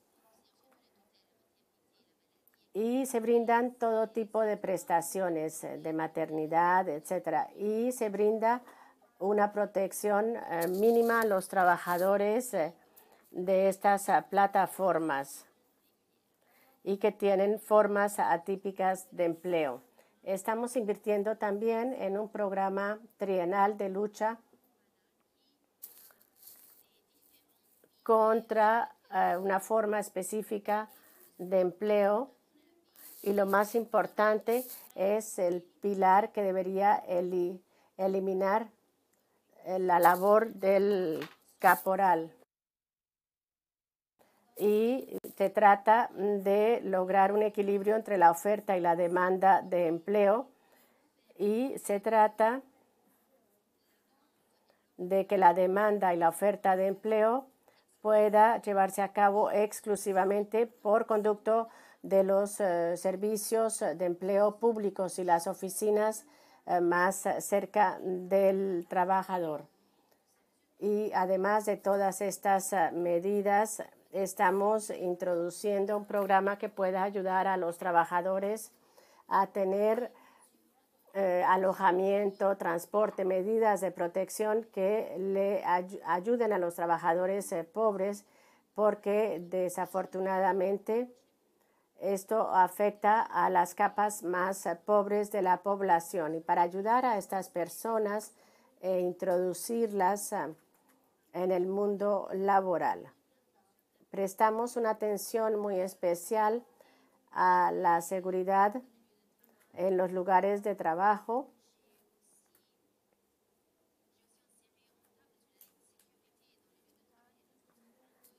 y se brindan todo tipo de prestaciones eh, de maternidad, etc. Y se brinda una protección eh, mínima a los trabajadores eh, de estas ah, plataformas y que tienen formas atípicas de empleo. Estamos invirtiendo también en un programa trienal de lucha contra una forma específica de empleo y lo más importante es el pilar que debería eliminar eh, la labor del caporal. Y se trata de lograr un equilibrio entre la oferta y la demanda de empleo. Y se trata de que la demanda y la oferta de empleo pueda llevarse a cabo exclusivamente por conducto de los eh, servicios eh, de empleo públicos y las oficinas eh, más cerca del trabajador. Y además de todas estas medidas, estamos introduciendo un programa que pueda ayudar a los trabajadores a tener alojamiento, transporte, medidas de protección que le ayuden a los trabajadores pobres porque desafortunadamente esto afecta a las capas más eh, pobres de la población y para ayudar a estas personas e introducirlas eh, en el mundo laboral. Prestamos una atención muy especial a la seguridad en los lugares de trabajo.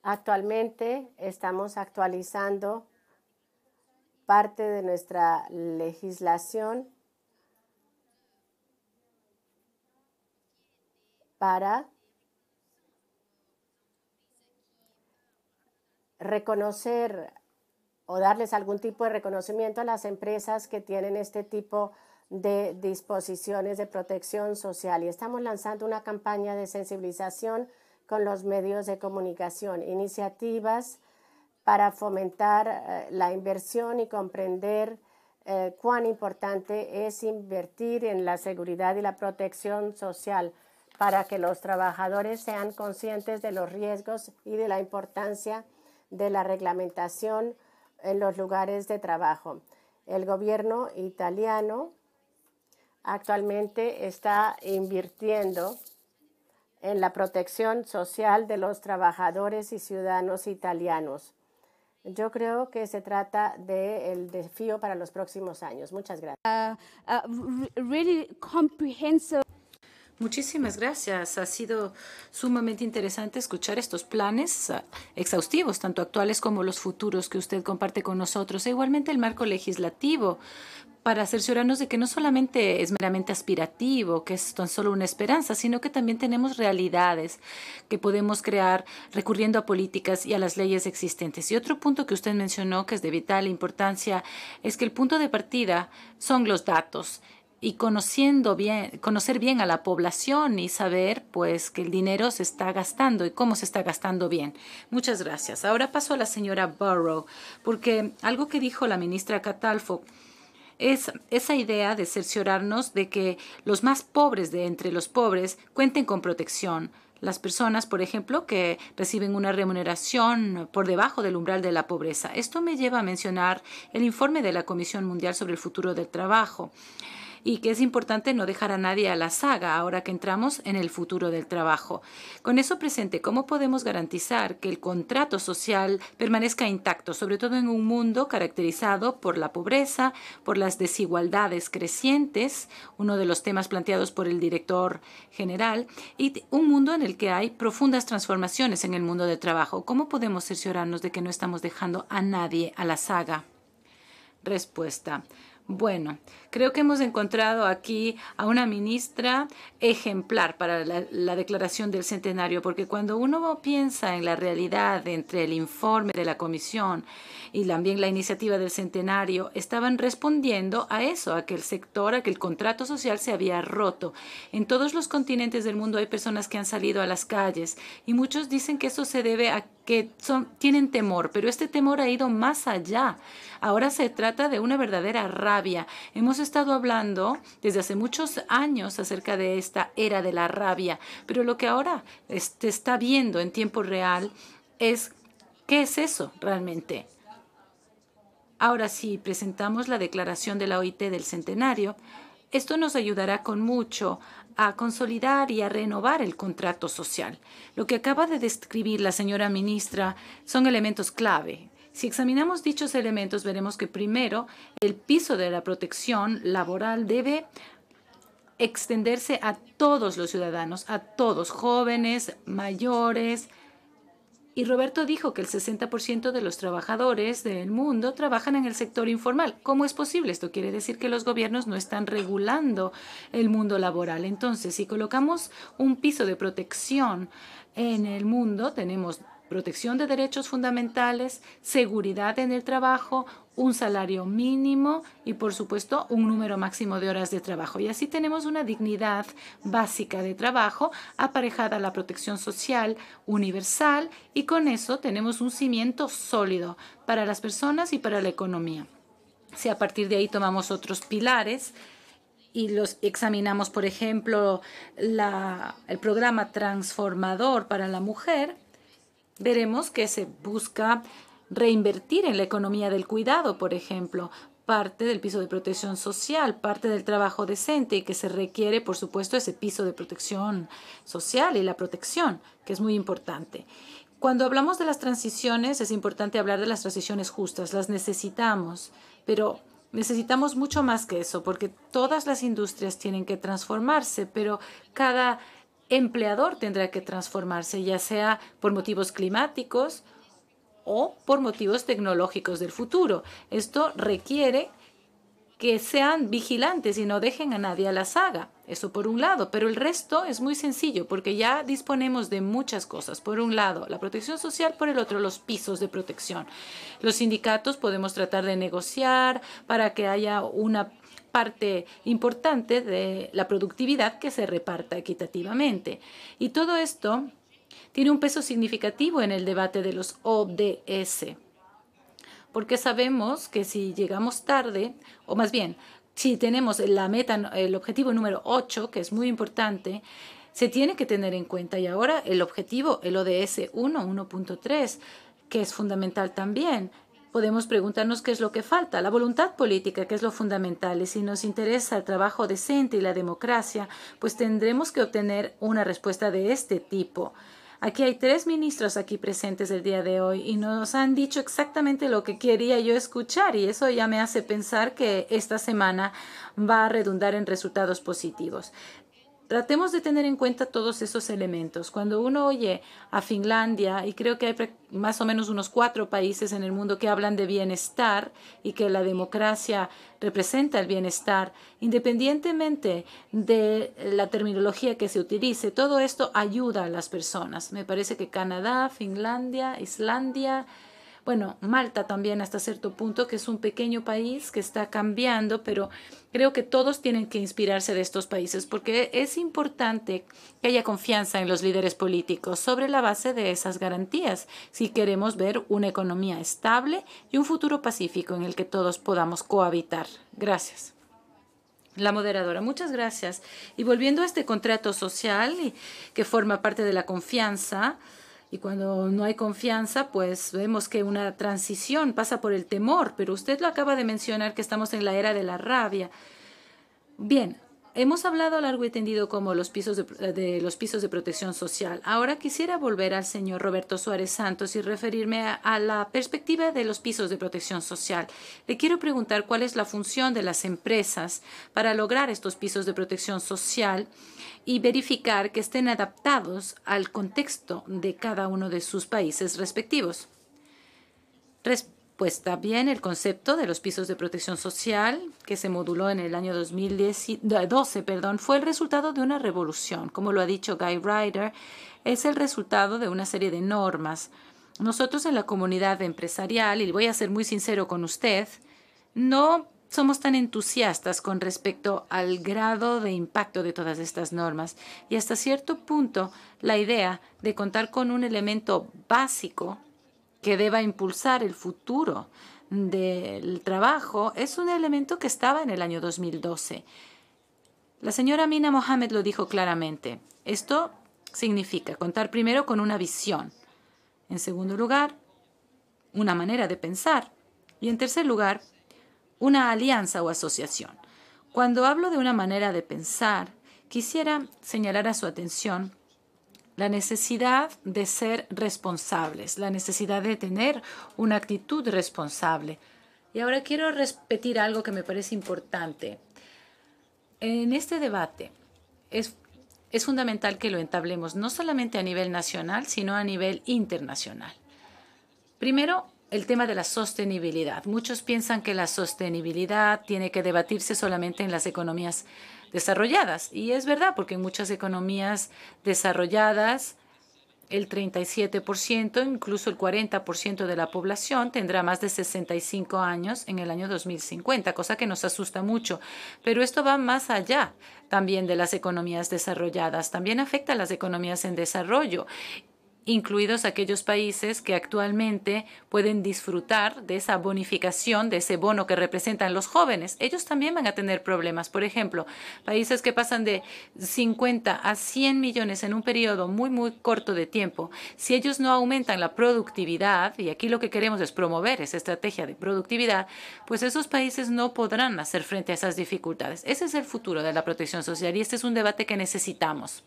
Actualmente estamos actualizando parte de nuestra legislación para reconocer o darles algún tipo de reconocimiento a las empresas que tienen este tipo de disposiciones de protección social. Y estamos lanzando una campaña de sensibilización con los medios de comunicación, iniciativas para fomentar eh, la inversión y comprender eh, cuán importante es invertir en la seguridad y la protección social para que los trabajadores sean conscientes de los riesgos y de la importancia de la reglamentación en los lugares de trabajo. El gobierno italiano actualmente está invirtiendo en la protección social de los trabajadores y ciudadanos italianos yo creo que se trata del desafío para los próximos años. Muchas gracias. Ah, ah, Muchísimas gracias. Ha sido sumamente interesante escuchar estos planes ah, exhaustivos, tanto actuales como los futuros que usted comparte con nosotros, e igualmente el marco legislativo para cerciorarnos de que no solamente es meramente aspirativo, que es tan solo una esperanza, sino que también tenemos realidades que podemos crear recurriendo a políticas y a las leyes existentes. Y otro punto que usted mencionó, que es de vital importancia, es que el punto de partida son los datos y conociendo bien, conocer bien a la población y saber pues que el dinero se está gastando y cómo se está gastando bien. Muchas gracias. Ahora paso a la señora Burrow, porque algo que dijo la ministra Catalfo es esa idea de cerciorarnos de que los más pobres de entre los pobres cuenten con protección. Las personas, por ejemplo, que reciben una remuneración por debajo del umbral de la pobreza. Esto me lleva a mencionar el informe de la Comisión Mundial sobre el Futuro del Trabajo y que es importante no dejar a nadie a la saga ahora que entramos en el futuro del trabajo. Con eso presente, ¿cómo podemos garantizar que el contrato social permanezca intacto, sobre todo en un mundo caracterizado por la pobreza, por las desigualdades crecientes, uno de los temas planteados por el director general, y un mundo en el que hay profundas transformaciones en el mundo del trabajo? ¿Cómo podemos cerciorarnos de que no estamos dejando a nadie a la saga? Respuesta. Bueno, Creo que hemos encontrado aquí a una ministra ejemplar para la, declaración del centenario, porque cuando uno piensa en la realidad entre el informe de la comisión y también la iniciativa del centenario, estaban respondiendo a eso, a que el sector, a que el contrato social se había roto. En todos los continentes del mundo hay personas que han salido a las calles y muchos dicen que eso se debe a que son, tienen temor, pero este temor ha ido más allá. Ahora se trata de una verdadera rabia. Hemos estado hablando desde hace muchos años acerca de esta era de la rabia, pero lo que ahora se este, está viendo en tiempo real es qué es eso realmente. Ahora, si presentamos la declaración de la OIT del centenario, esto nos ayudará con mucho a consolidar y a renovar el contrato social. Lo que acaba de describir la señora ministra son elementos clave si examinamos dichos elementos, veremos que primero el piso de la protección laboral debe extenderse a todos los ciudadanos, a todos, jóvenes, mayores. Y Roberto dijo que el 60% de los trabajadores del mundo trabajan en el sector informal. ¿Cómo es posible? Esto quiere decir que los gobiernos no están regulando el mundo laboral. Entonces, si colocamos un piso de protección en el mundo, tenemos protección de derechos fundamentales, seguridad en el trabajo, un salario mínimo y, por supuesto, un número máximo de horas de trabajo. Y así tenemos una dignidad básica de trabajo aparejada a la protección social universal y con eso tenemos un cimiento sólido para las personas y para la economía. Si a partir de ahí tomamos otros pilares, y los examinamos, por ejemplo, el programa transformador para la mujer, veremos que se busca reinvertir en la economía del cuidado, por ejemplo, parte del piso de protección social, parte del trabajo decente y que se requiere, por supuesto, ese piso de protección social y la protección, que es muy importante. Cuando hablamos de las transiciones, es importante hablar de las transiciones justas, las necesitamos, pero necesitamos mucho más que eso, porque todas las industrias tienen que transformarse, pero cada empleador tendrá que transformarse, ya sea por motivos climáticos o por motivos tecnológicos del futuro. Esto requiere que sean vigilantes y no dejen a nadie a la saga. Eso por un lado, pero el resto es muy sencillo porque ya disponemos de muchas cosas. Por un lado, la protección social, por el otro, los pisos de protección. Los sindicatos podemos tratar de negociar para que haya una parte importante de la productividad que se reparta equitativamente. Y todo esto tiene un peso significativo en el debate de los ODS, porque sabemos que si llegamos tarde, o más bien, si tenemos la meta, el objetivo número 8, que es muy importante, se tiene que tener en cuenta. Y ahora el objetivo, el ODS 1, 1.3, que es fundamental también, Podemos preguntarnos qué es lo que falta, la voluntad política, que es lo fundamental, y si nos interesa el trabajo decente y la democracia, pues tendremos que obtener una respuesta de este tipo. Aquí hay tres ministros aquí presentes el día de hoy y nos han dicho exactamente lo que quería yo escuchar y eso ya me hace pensar que esta semana va a redundar en resultados positivos tratemos de tener en cuenta todos esos elementos. Cuando uno oye a Finlandia, y creo que hay más o menos unos cuatro países en el mundo que hablan de bienestar y que la democracia representa el bienestar, independientemente de la terminología que se utilice, todo esto ayuda a las personas. Me parece que Canadá, Finlandia, Islandia, bueno, Malta también hasta cierto punto, que es un pequeño país que está cambiando, pero creo que todos tienen que inspirarse de estos países porque es importante que haya confianza en los líderes políticos sobre la base de esas garantías si queremos ver una economía estable y un futuro pacífico en el que todos podamos cohabitar. Gracias. La moderadora, muchas gracias. Y volviendo a este contrato social que forma parte de la confianza, y cuando no hay confianza, pues vemos que una transición pasa por el temor, pero usted lo acaba de mencionar que estamos en la era de la rabia. Bien, Hemos hablado largo y tendido como los pisos eh, de, los pisos de protección social. Ahora quisiera volver al señor Roberto Suárez Santos y referirme a, la perspectiva de los pisos de protección social. Le quiero preguntar cuál es la función de las empresas para lograr estos pisos de protección social y verificar que estén adaptados al contexto de cada uno de sus países respectivos pues también el concepto de los pisos de protección social que se moduló en el año 2012 perdón, fue el resultado de una revolución. Como lo ha dicho Guy Ryder, es el resultado de una serie de normas. Nosotros en la comunidad empresarial, y voy a ser muy sincero con usted, no somos tan entusiastas con respecto al grado de impacto de todas estas normas. Y hasta cierto punto, la idea de contar con un elemento básico que deba impulsar el futuro del trabajo es un elemento que estaba en el año 2012. La señora Mina Mohamed lo dijo claramente. Esto significa contar primero con una visión, en segundo lugar, una manera de pensar y en tercer lugar, una alianza o asociación. Cuando hablo de una manera de pensar, quisiera señalar a su atención la necesidad de ser responsables, la necesidad de tener una actitud responsable. Y ahora quiero repetir algo que me parece importante. En este debate es, fundamental que lo entablemos no solamente a nivel nacional, sino a nivel internacional. Primero, el tema de la sostenibilidad. Muchos piensan que la sostenibilidad tiene que debatirse solamente en las economías desarrolladas. Y es verdad, porque en muchas economías desarrolladas, el 37%, incluso el 40% de la población tendrá más de 65 años en el año 2050, cosa que nos asusta mucho. Pero esto va más allá también de las economías desarrolladas, también afecta a las economías en desarrollo incluidos aquellos países que actualmente pueden disfrutar de esa bonificación, de ese bono que representan los jóvenes. Ellos también van a tener problemas. Por ejemplo, países que pasan de 50 a 100 millones en un periodo muy, muy corto de tiempo. Si ellos no aumentan la productividad, y aquí lo que queremos es promover esa estrategia de productividad, pues esos países no podrán hacer frente a esas dificultades. Ese es el futuro de la protección social y este es un debate que necesitamos.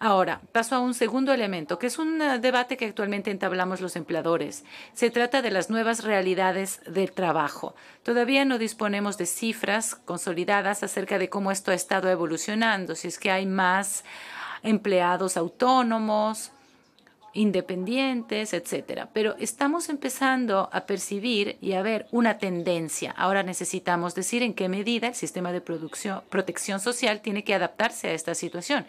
Ahora, paso a un segundo elemento, que es un eh, debate que actualmente entablamos los empleadores. Se trata de las nuevas realidades del trabajo. Todavía no disponemos de cifras consolidadas acerca de cómo esto ha estado evolucionando, si es que hay más empleados autónomos, independientes, etcétera. Pero estamos empezando a percibir y a ver una tendencia. Ahora necesitamos decir en qué medida el sistema de protección social tiene que adaptarse a esta situación.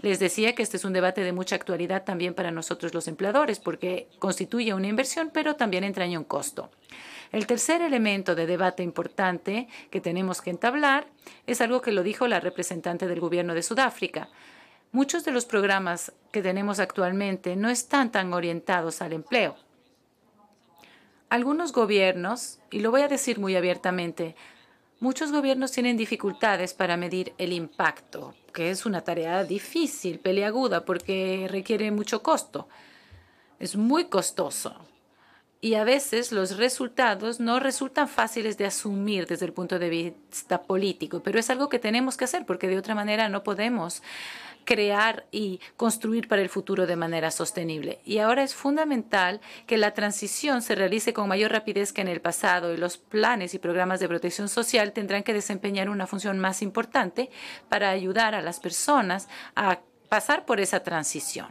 Les decía que este es un debate de mucha actualidad también para nosotros los empleadores, porque constituye una inversión, pero también entraña un costo. El tercer elemento de debate importante que tenemos que entablar es algo que lo dijo la representante del gobierno de Sudáfrica. Muchos de los programas que tenemos actualmente no están tan orientados al empleo. Algunos gobiernos, y lo voy a decir muy abiertamente, muchos gobiernos tienen dificultades para medir el impacto, que es una tarea difícil, peleaguda, porque requiere mucho costo. Es muy costoso. Y a veces los resultados no resultan fáciles de asumir desde el punto de vista político, pero es algo que tenemos que hacer porque de otra manera no podemos crear y construir para el futuro de manera sostenible. Y ahora es fundamental que la transición se realice con mayor rapidez que en el pasado y los planes y programas de protección social tendrán que desempeñar una función más importante para ayudar a las personas a pasar por esa transición.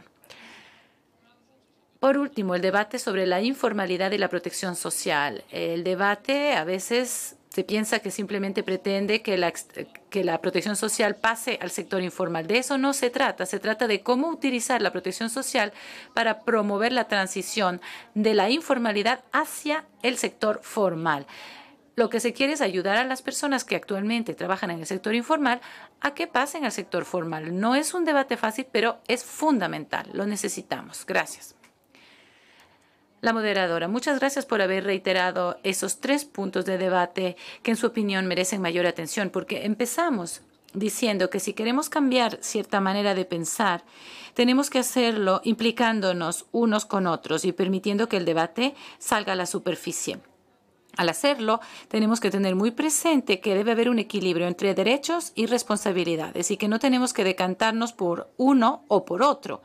Por último, el debate sobre la informalidad y la protección social. El debate a veces se piensa que simplemente pretende que la, que la protección social pase al sector informal. De eso no se trata, se trata de cómo utilizar la protección social para promover la transición de la informalidad hacia el sector formal. Lo que se quiere es ayudar a las personas que actualmente trabajan en el sector informal a que pasen al sector formal. No es un debate fácil, pero es fundamental. Lo necesitamos. Gracias. La moderadora, muchas gracias por haber reiterado esos tres puntos de debate que en su opinión merecen mayor atención, porque empezamos diciendo que si queremos cambiar cierta manera de pensar, tenemos que hacerlo implicándonos unos con otros y permitiendo que el debate salga a la superficie. Al hacerlo, tenemos que tener muy presente que debe haber un equilibrio entre derechos y responsabilidades y que no tenemos que decantarnos por uno o por otro.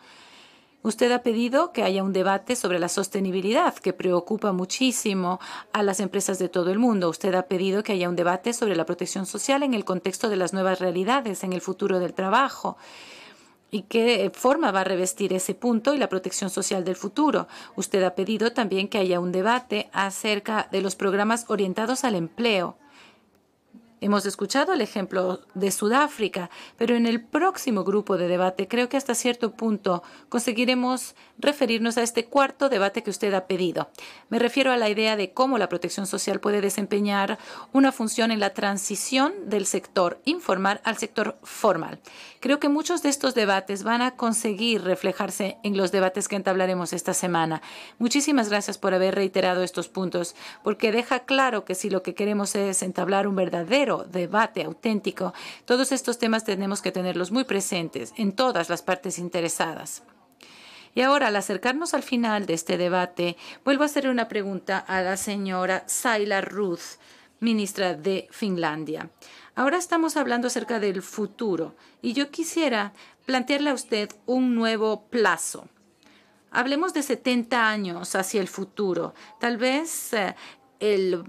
Usted ha pedido que haya un debate sobre la sostenibilidad, que preocupa muchísimo a las empresas de todo el mundo. Usted ha pedido que haya un debate sobre la protección social en el contexto de las nuevas realidades, en el futuro del trabajo y qué forma va a revestir ese punto y la protección social del futuro. Usted ha pedido también que haya un debate acerca de los programas orientados al empleo. Hemos escuchado el ejemplo de Sudáfrica, pero en el próximo grupo de debate creo que hasta cierto punto conseguiremos referirnos a este cuarto debate que usted ha pedido. Me refiero a la idea de cómo la protección social puede desempeñar una función en la transición del sector informal al sector formal. Creo que muchos de estos debates van a conseguir reflejarse en los debates que entablaremos esta semana. Muchísimas gracias por haber reiterado estos puntos, porque deja claro que si lo que queremos es entablar un verdadero debate auténtico, todos estos temas tenemos que tenerlos muy presentes en todas las partes interesadas. Y ahora, al acercarnos al final de este debate, vuelvo a hacer una pregunta a la señora Saila Ruth, ministra de Finlandia. Ahora estamos hablando acerca del futuro y yo quisiera plantearle a usted un nuevo plazo. Hablemos de 70 años hacia el futuro. Tal vez eh, el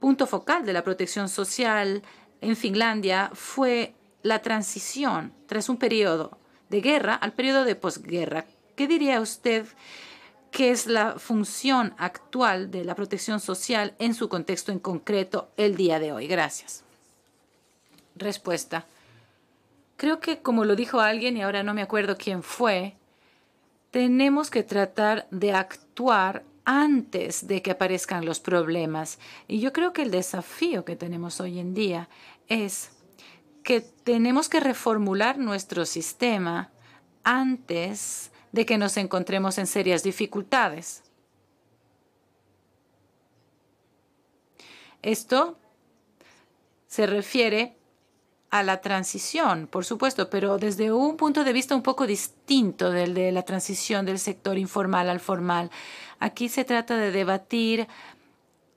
punto focal de la protección social en Finlandia fue la transición tras un periodo de guerra al periodo de posguerra. ¿Qué diría usted que es la función actual de la protección social en su contexto en concreto el día de hoy? Gracias. Respuesta. Creo que como lo dijo alguien y ahora no me acuerdo quién fue, tenemos que tratar de actuar antes de que aparezcan los problemas. Y yo creo que el desafío que tenemos hoy en día es que tenemos que reformular nuestro sistema antes de que nos encontremos en serias dificultades. Esto se refiere a la transición, por supuesto, pero desde un punto de vista un poco distinto del de la transición del sector informal al formal. Aquí se trata de debatir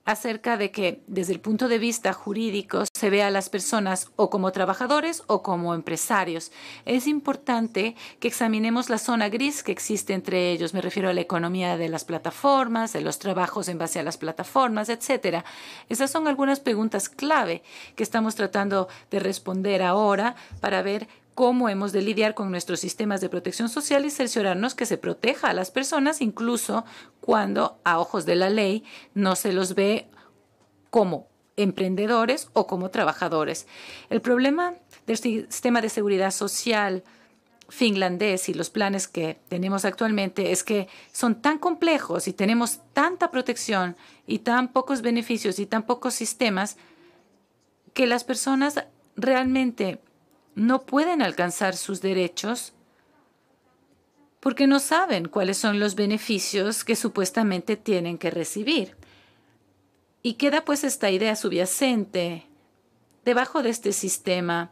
acerca de que desde el punto de vista jurídico se ve a las personas o como trabajadores o como empresarios. Es importante que examinemos la zona gris que existe entre ellos. Me refiero a la economía de las plataformas, de los trabajos en base a las plataformas, etcétera. Esas son algunas preguntas clave que estamos tratando de responder ahora para ver cómo hemos de lidiar con nuestros sistemas de protección social y cerciorarnos que se proteja a las personas, incluso cuando a ojos de la ley no se los ve como emprendedores o como trabajadores. El problema del sistema de seguridad social finlandés y los planes que tenemos actualmente es que son tan complejos y tenemos tanta protección y tan pocos beneficios y tan pocos sistemas que las personas realmente no pueden alcanzar sus derechos porque no saben cuáles son los beneficios que supuestamente tienen que recibir. Y queda pues esta idea subyacente debajo de este sistema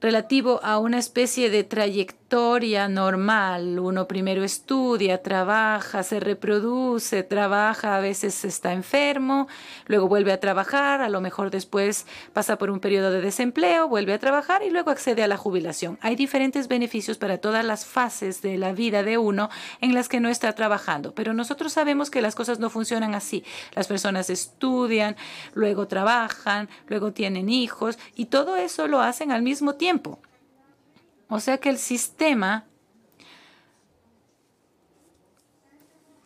relativo a una especie de trayectoria historia normal. Uno primero estudia, trabaja, se reproduce, trabaja, a veces está enfermo, luego vuelve a trabajar, a lo mejor después pasa por un periodo de desempleo, vuelve a trabajar y luego accede a la jubilación. Hay diferentes beneficios para todas las fases de la vida de uno en las que no está trabajando, pero nosotros sabemos que las cosas no funcionan así. Las personas estudian, luego trabajan, luego tienen hijos y todo eso lo hacen al mismo tiempo. O sea que el sistema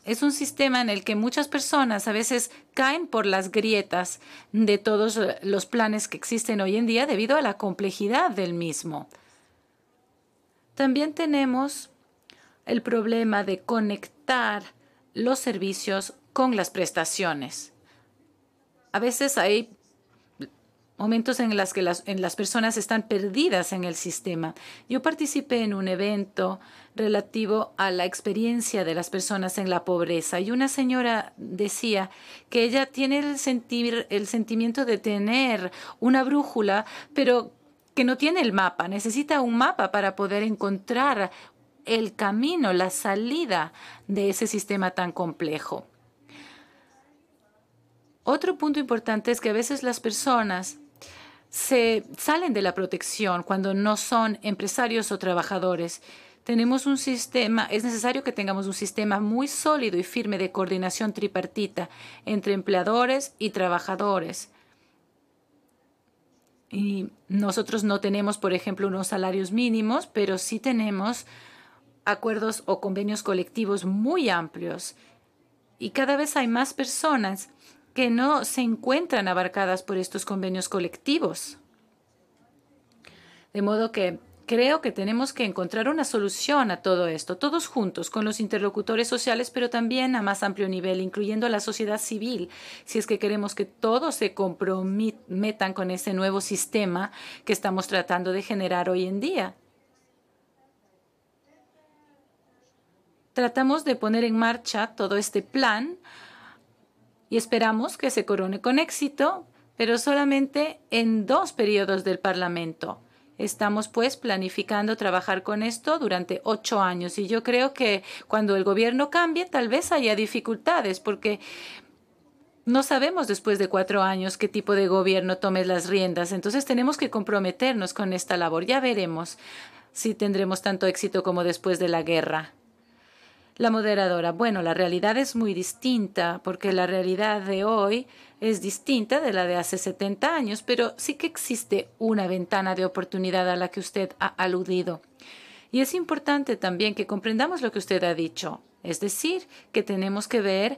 es un sistema en el que muchas personas a veces caen por las grietas de todos los planes que existen hoy en día debido a la complejidad del mismo. También tenemos el problema de conectar los servicios con las prestaciones. A veces hay momentos en, las que las, personas están perdidas en el sistema. Yo participé en un evento relativo a la experiencia de las personas en la pobreza y una señora decía que ella tiene el sentimiento de tener una brújula, pero que no tiene el mapa, necesita un mapa para poder encontrar el camino, la salida de ese sistema tan complejo. Otro punto importante es que a veces las personas se salen de la protección cuando no son empresarios o trabajadores. Tenemos un sistema, es necesario que tengamos un sistema muy sólido y firme de coordinación tripartita entre empleadores y trabajadores. Y nosotros no tenemos, por ejemplo, unos salarios mínimos, pero sí tenemos acuerdos o convenios colectivos muy amplios. Y cada vez hay más personas que no se encuentran abarcadas por estos convenios colectivos. De modo que creo que tenemos que encontrar una solución a todo esto, todos juntos, con los interlocutores sociales, pero también a más amplio nivel, incluyendo a la sociedad civil, si es que queremos que todos se comprometan con ese nuevo sistema que estamos tratando de generar hoy en día. Tratamos de poner en marcha todo este plan y esperamos que se corone con éxito, pero solamente en dos periodos del Parlamento. Estamos pues planificando trabajar con esto durante ocho años y yo creo que cuando el gobierno cambie tal vez haya dificultades porque no sabemos después de cuatro años qué tipo de gobierno tome las riendas, entonces tenemos que comprometernos con esta labor. Ya veremos si tendremos tanto éxito como después de la guerra. La moderadora, bueno, la realidad es muy distinta, porque la realidad de hoy es distinta de la de hace 70 años, pero sí que existe una ventana de oportunidad a la que usted ha aludido. Y es importante también que comprendamos lo que usted ha dicho, es decir, que tenemos que ver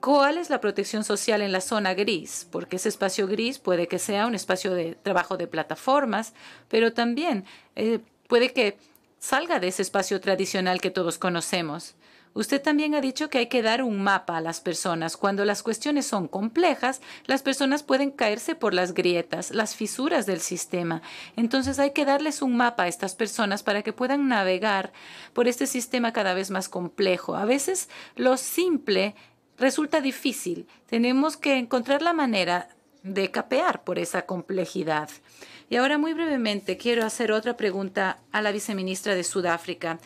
cuál es la protección social en la zona gris, porque ese espacio gris puede que sea un espacio de trabajo de plataformas, pero también eh, puede que salga de ese espacio tradicional que todos conocemos. Usted también ha dicho que hay que dar un mapa a las personas. Cuando las cuestiones son complejas, las personas pueden caerse por las grietas, las fisuras del sistema. Entonces hay que darles un mapa a estas personas para que puedan navegar por este sistema cada vez más complejo. A veces lo simple resulta difícil. Tenemos que encontrar la manera de capear por esa complejidad. Y ahora muy brevemente quiero hacer otra pregunta a la viceministra de Sudáfrica.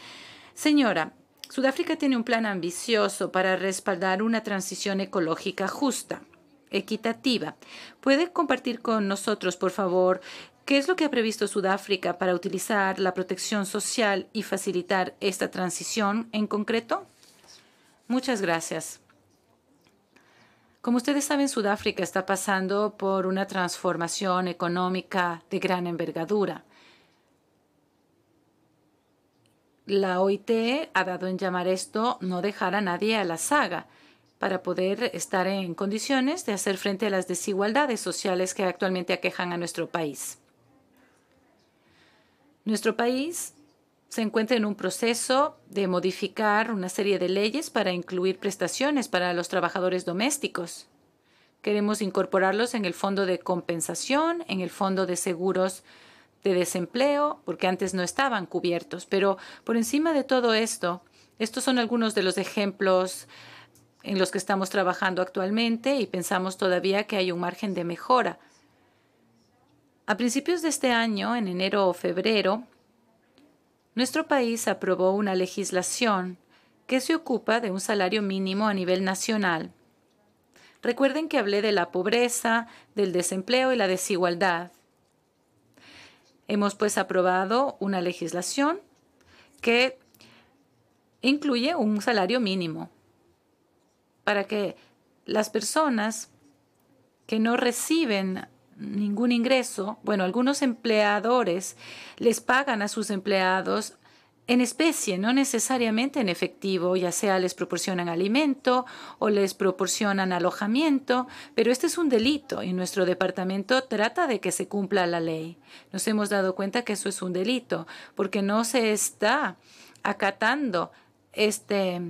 Señora, Sudáfrica tiene un plan ambicioso para respaldar una transición ecológica justa, equitativa. ¿Puede compartir con nosotros, por favor, qué es lo que ha previsto Sudáfrica para utilizar la protección social y facilitar esta transición en concreto? Muchas gracias. Como ustedes saben, Sudáfrica está pasando por una transformación económica de gran envergadura. La OIT ha dado en llamar esto no dejar a nadie a la saga para poder estar en condiciones de hacer frente a las desigualdades sociales que actualmente aquejan a nuestro país. Nuestro país se encuentra en un proceso de modificar una serie de leyes para incluir prestaciones para los trabajadores domésticos. Queremos incorporarlos en el fondo de compensación, en el fondo de seguros de desempleo, porque antes no estaban cubiertos. Pero por encima de todo esto, estos son algunos de los ejemplos en los que estamos trabajando actualmente y pensamos todavía que hay un margen de mejora. A principios de este año, en enero o febrero, nuestro país aprobó una legislación que se ocupa de un salario mínimo a nivel nacional. Recuerden que hablé de la pobreza, del desempleo y la desigualdad. Hemos pues aprobado una legislación que incluye un salario mínimo para que las personas que no reciben ningún ingreso, bueno, algunos empleadores les pagan a sus empleados en especie, no necesariamente en efectivo, ya sea les proporcionan alimento o les proporcionan alojamiento, pero este es un delito y nuestro departamento trata de que se cumpla la ley. Nos hemos dado cuenta que eso es un delito porque no se está acatando este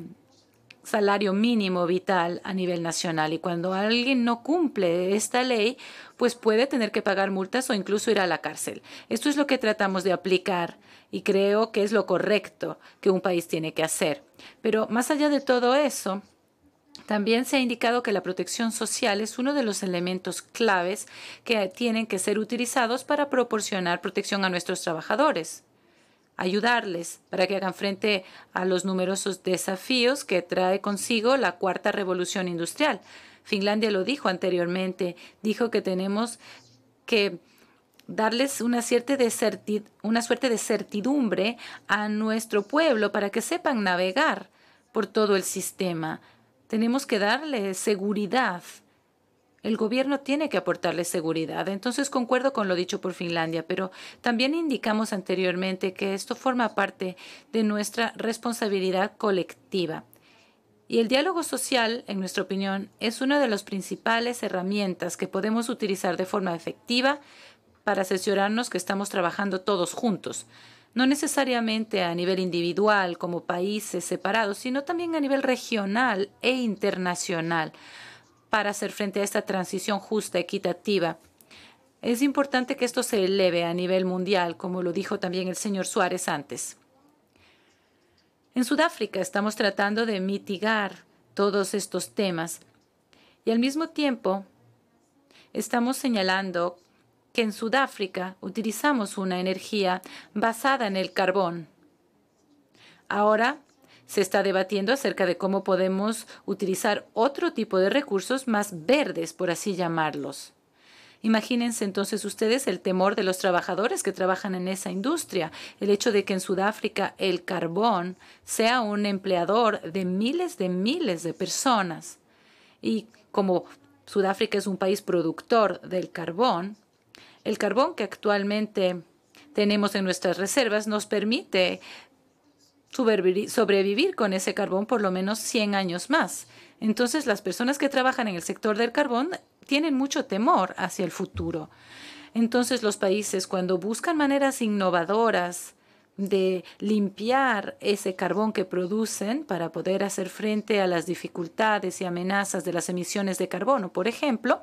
salario mínimo vital a nivel nacional y cuando alguien no cumple esta ley, pues puede tener que pagar multas o incluso ir a la cárcel. Esto es lo que tratamos de aplicar y creo que es lo correcto que un país tiene que hacer. Pero más allá de todo eso, también se ha indicado que la protección social es uno de los elementos claves que tienen que ser utilizados para proporcionar protección a nuestros trabajadores ayudarles para que hagan frente a los numerosos desafíos que trae consigo la cuarta revolución industrial. Finlandia lo dijo anteriormente, dijo que tenemos que darles una, cierta de una suerte de certidumbre a nuestro pueblo para que sepan navegar por todo el sistema. Tenemos que darle seguridad el gobierno tiene que aportarle seguridad. Entonces concuerdo con lo dicho por Finlandia, pero también indicamos anteriormente que esto forma parte de nuestra responsabilidad colectiva. Y el diálogo social, en nuestra opinión, es una de las principales herramientas que podemos utilizar de forma efectiva para asesorarnos que estamos trabajando todos juntos, no necesariamente a nivel individual como países separados, sino también a nivel regional e internacional para hacer frente a esta transición justa, equitativa. Es importante que esto se eleve a nivel mundial, como lo dijo también el señor Suárez antes. En Sudáfrica estamos tratando de mitigar todos estos temas y al mismo tiempo estamos señalando que en Sudáfrica utilizamos una energía basada en el carbón. Ahora se está debatiendo acerca de cómo podemos utilizar otro tipo de recursos más verdes, por así llamarlos. Imagínense entonces ustedes el temor de los trabajadores que trabajan en esa industria, el hecho de que en Sudáfrica el carbón sea un empleador de miles de miles de personas. Y como Sudáfrica es un país productor del carbón, el carbón que actualmente tenemos en nuestras reservas nos permite sobrevivir con ese carbón por lo menos 100 años más. Entonces las personas que trabajan en el sector del carbón tienen mucho temor hacia el futuro. Entonces los países cuando buscan maneras innovadoras de limpiar ese carbón que producen para poder hacer frente a las dificultades y amenazas de las emisiones de carbono, por ejemplo,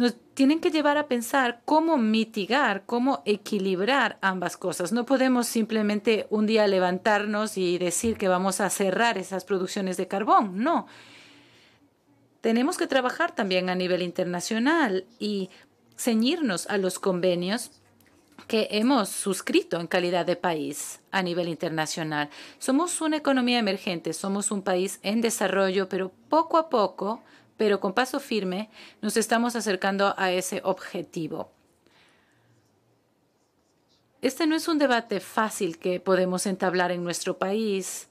nos tienen que llevar a pensar cómo mitigar, cómo equilibrar ambas cosas. No podemos simplemente un día levantarnos y decir que vamos a cerrar esas producciones de carbón. No. Tenemos que trabajar también a nivel internacional y ceñirnos a los convenios que hemos suscrito en calidad de país a nivel internacional. Somos una economía emergente, somos un país en desarrollo, pero poco a poco pero con paso firme nos estamos acercando a ese objetivo. Este no es un debate fácil que podemos entablar en nuestro país.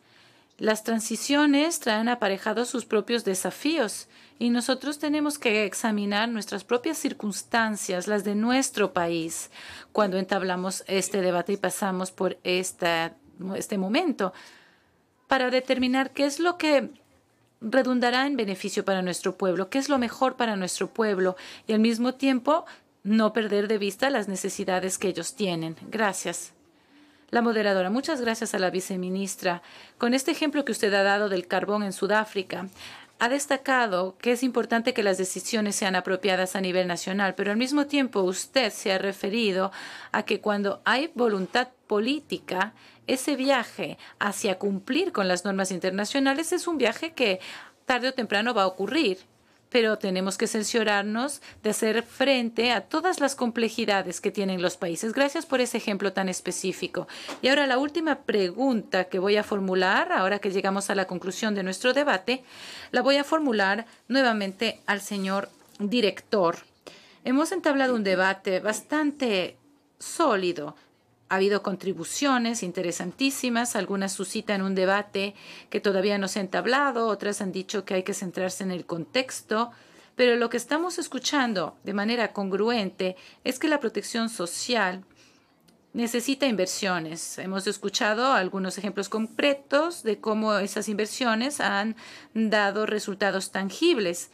Las transiciones traen aparejados sus propios desafíos y nosotros tenemos que examinar nuestras propias circunstancias, las de nuestro país, cuando entablamos este debate y pasamos por este momento, para determinar qué es lo que redundará en beneficio para nuestro pueblo, que es lo mejor para nuestro pueblo y al mismo tiempo no perder de vista las necesidades que ellos tienen. Gracias. La moderadora, muchas gracias a la viceministra. Con este ejemplo que usted ha dado del carbón en Sudáfrica, ha destacado que es importante que las decisiones sean apropiadas a nivel nacional, pero al mismo tiempo usted se ha referido a que cuando hay voluntad política, ese viaje hacia cumplir con las normas internacionales es un viaje que tarde o temprano va a ocurrir pero tenemos que censurarnos de hacer frente a todas las complejidades que tienen los países. Gracias por ese ejemplo tan específico. Y ahora la última pregunta que voy a formular, ahora que llegamos a la conclusión de nuestro debate, la voy a formular nuevamente al señor director. Hemos entablado un debate bastante sólido ha habido contribuciones interesantísimas, algunas suscitan un debate que todavía no se ha entablado, otras han dicho que hay que centrarse en el contexto, pero lo que estamos escuchando de manera congruente es que la protección social necesita inversiones. Hemos escuchado algunos ejemplos concretos de cómo esas inversiones han dado resultados tangibles.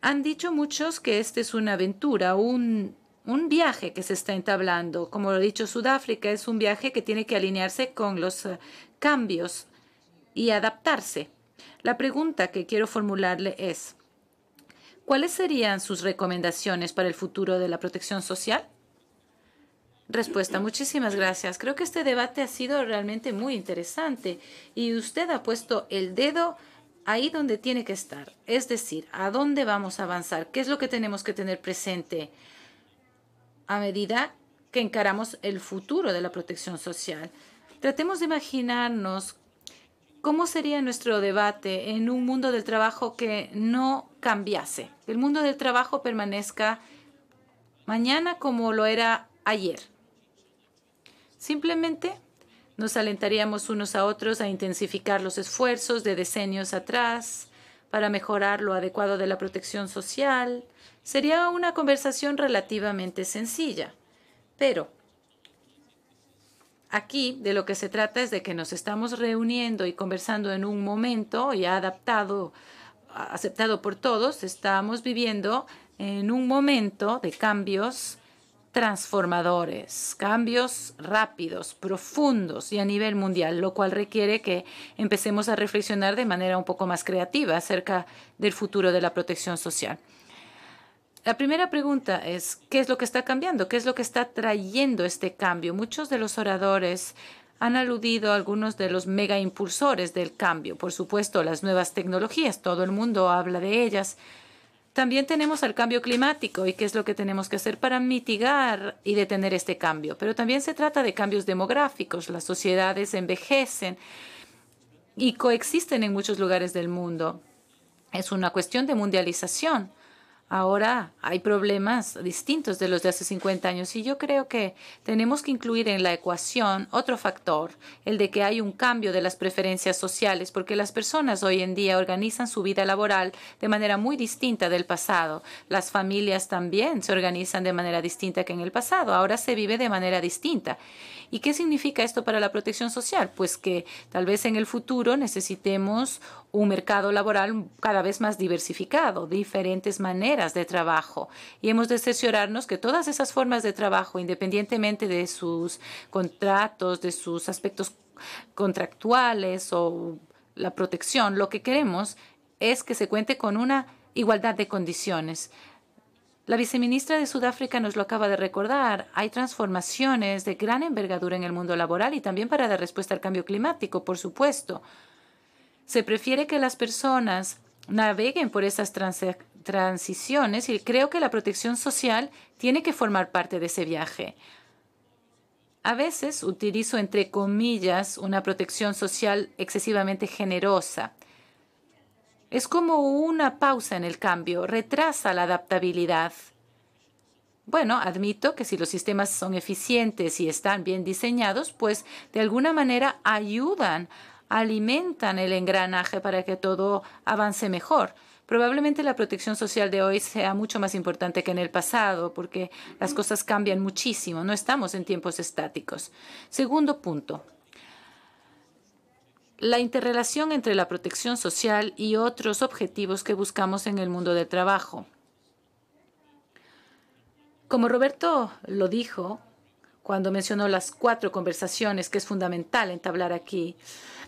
Han dicho muchos que esta es una aventura, un un viaje que se está entablando. Como lo ha dicho Sudáfrica, es un viaje que tiene que alinearse con los eh, cambios y adaptarse. La pregunta que quiero formularle es, ¿cuáles serían sus recomendaciones para el futuro de la protección social? Respuesta, muchísimas gracias. Creo que este debate ha sido realmente muy interesante y usted ha puesto el dedo ahí donde tiene que estar, es decir, a dónde vamos a avanzar, qué es lo que tenemos que tener presente a medida que encaramos el futuro de la protección social. Tratemos de imaginarnos cómo sería nuestro debate en un mundo del trabajo que no cambiase, el mundo del trabajo permanezca mañana como lo era ayer. Simplemente nos alentaríamos unos a otros a intensificar los esfuerzos de decenios atrás para mejorar lo adecuado de la protección social, Sería una conversación relativamente sencilla, pero aquí de lo que se trata es de que nos estamos reuniendo y conversando en un momento ya adaptado, aceptado por todos, estamos viviendo en un momento de cambios transformadores, cambios rápidos, profundos y a nivel mundial, lo cual requiere que empecemos a reflexionar de manera un poco más creativa acerca del futuro de la protección social. La primera pregunta es, ¿qué es lo que está cambiando? ¿Qué es lo que está trayendo este cambio? Muchos de los oradores han aludido a algunos de los megaimpulsores del cambio. Por supuesto, las nuevas tecnologías, todo el mundo habla de ellas. También tenemos al cambio climático y qué es lo que tenemos que hacer para mitigar y detener este cambio. Pero también se trata de cambios demográficos. Las sociedades envejecen y coexisten en muchos lugares del mundo. Es una cuestión de mundialización. Ahora hay problemas distintos de los de hace 50 años y yo creo que tenemos que incluir en la ecuación otro factor, el de que hay un cambio de las preferencias sociales, porque las personas hoy en día organizan su vida laboral de manera muy distinta del pasado. Las familias también se organizan de manera distinta que en el pasado. Ahora se vive de manera distinta. ¿Y qué significa esto para la protección social? Pues que tal vez en el futuro necesitemos un mercado laboral cada vez más diversificado, diferentes maneras de trabajo. Y hemos de cerciorarnos que todas esas formas de trabajo, independientemente de sus contratos, de sus aspectos contractuales o la protección, lo que queremos es que se cuente con una igualdad de condiciones. La viceministra de Sudáfrica nos lo acaba de recordar. Hay transformaciones de gran envergadura en el mundo laboral y también para dar respuesta al cambio climático, por supuesto. Se prefiere que las personas naveguen por esas transiciones y creo que la protección social tiene que formar parte de ese viaje. A veces utilizo entre comillas una protección social excesivamente generosa. Es como una pausa en el cambio, retrasa la adaptabilidad. Bueno, admito que si los sistemas son eficientes y están bien diseñados, pues de alguna manera ayudan, alimentan el engranaje para que todo avance mejor. Probablemente la protección social de hoy sea mucho más importante que en el pasado, porque las cosas cambian muchísimo, no estamos en tiempos estáticos. Segundo punto, la interrelación entre la protección social y otros objetivos que buscamos en el mundo del trabajo. Como Roberto lo dijo cuando mencionó las cuatro conversaciones que es fundamental entablar aquí,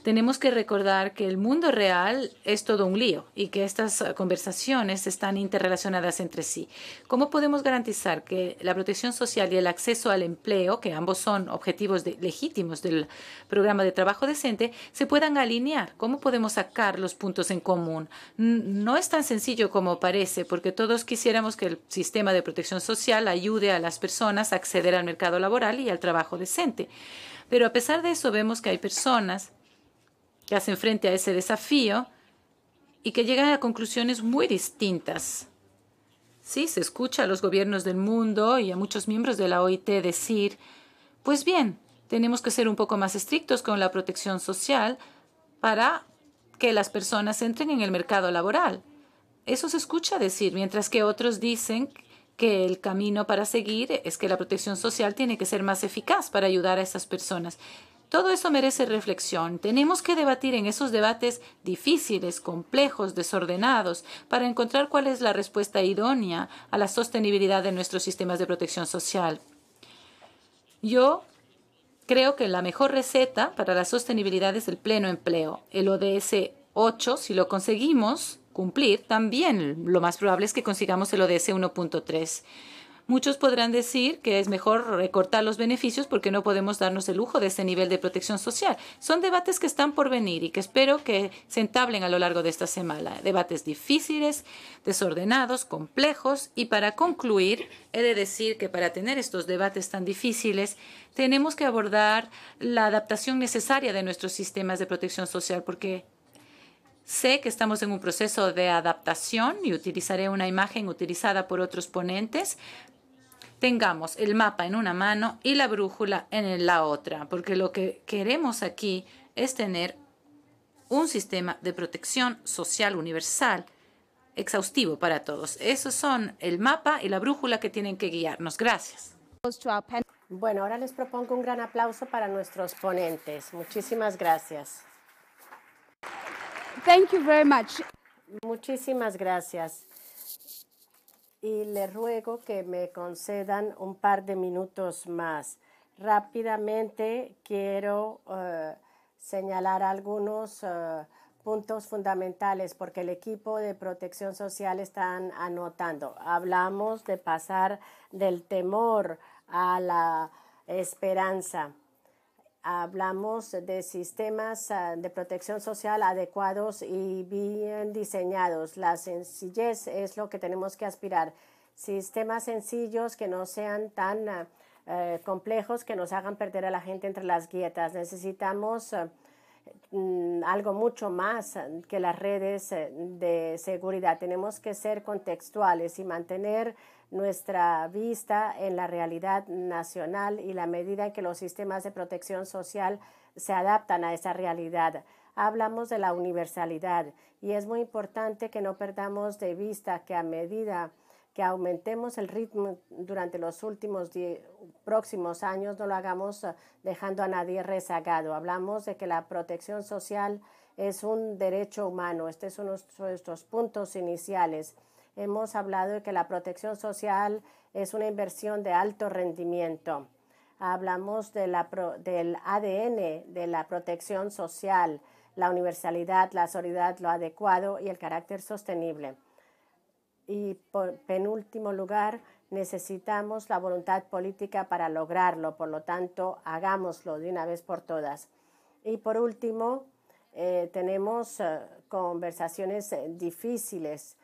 tenemos que recordar que el mundo real es todo un lío y que estas ah, conversaciones están interrelacionadas entre sí. ¿Cómo podemos garantizar que la protección social y el acceso al empleo, que ambos son objetivos legítimos del programa de trabajo decente, se puedan alinear? ¿Cómo podemos sacar los puntos en común? No es tan sencillo como parece, porque todos quisiéramos que el sistema de protección social ayude a las personas a acceder al mercado laboral y al trabajo decente. Pero a pesar de eso vemos que hay personas que hacen frente a ese desafío y que llegan a conclusiones muy distintas. Sí, se escucha a los gobiernos del mundo y a muchos miembros de la OIT decir, pues bien, tenemos que ser un poco más estrictos con la protección social para que las personas entren en el mercado laboral. Eso se escucha decir, mientras que otros dicen que el camino para seguir es que la protección social tiene que ser más eficaz para ayudar a esas personas. Todo eso merece reflexión. Tenemos que debatir en esos debates difíciles, complejos, desordenados, para encontrar cuál es la respuesta idónea a la sostenibilidad de nuestros sistemas de protección social. Yo creo que la mejor receta para la sostenibilidad es el pleno empleo. El ODS 8, si lo conseguimos cumplir, también lo más probable es que consigamos el ODS 1.3. Muchos podrán decir que es mejor recortar los beneficios porque no podemos darnos el lujo de ese nivel de protección social. Son debates que están por venir y que espero que se entablen a lo largo de esta semana. Debates difíciles, desordenados, complejos y para concluir, he de decir que para tener estos debates tan difíciles, tenemos que abordar la adaptación necesaria de nuestros sistemas de protección social porque Sé que estamos en un proceso de adaptación y utilizaré una imagen utilizada por otros ponentes tengamos el mapa en una mano y la brújula en la otra, porque lo que queremos aquí es tener un sistema de protección social universal exhaustivo para todos. Esos son el mapa y la brújula que tienen que guiarnos. Gracias. Bueno, ahora les propongo un gran aplauso para nuestros ponentes. Muchísimas gracias. Thank you very Muchísimas gracias y le ruego que me concedan un par de minutos más. Rápidamente quiero eh, señalar algunos eh, puntos fundamentales porque el equipo de protección social está anotando. Hablamos de pasar del temor a la esperanza hablamos de sistemas ah, de protección social adecuados y bien diseñados. La sencillez es lo que tenemos que aspirar. Sistemas sencillos que no sean tan ah, eh, complejos que nos hagan perder a la gente entre las grietas. Necesitamos ah, mm, algo mucho más que las redes eh, de seguridad. Tenemos que ser contextuales y mantener nuestra vista en la realidad nacional y la medida en que los sistemas de protección social se adaptan a esa realidad. Hablamos de la universalidad y es muy importante que no perdamos de vista que a medida que aumentemos el ritmo durante los últimos próximos años, no lo hagamos eh, dejando a nadie rezagado. Hablamos de que la protección social es un derecho humano. Este es uno de nuestros puntos iniciales hemos hablado de que la protección social es una inversión de alto rendimiento. Hablamos del ADN de la protección social, la universalidad, la solidaridad, lo adecuado y el carácter sostenible. Y por penúltimo lugar, necesitamos la voluntad política para lograrlo, por lo tanto, hagámoslo de una vez por todas. Y por último, eh, tenemos eh, conversaciones eh, difíciles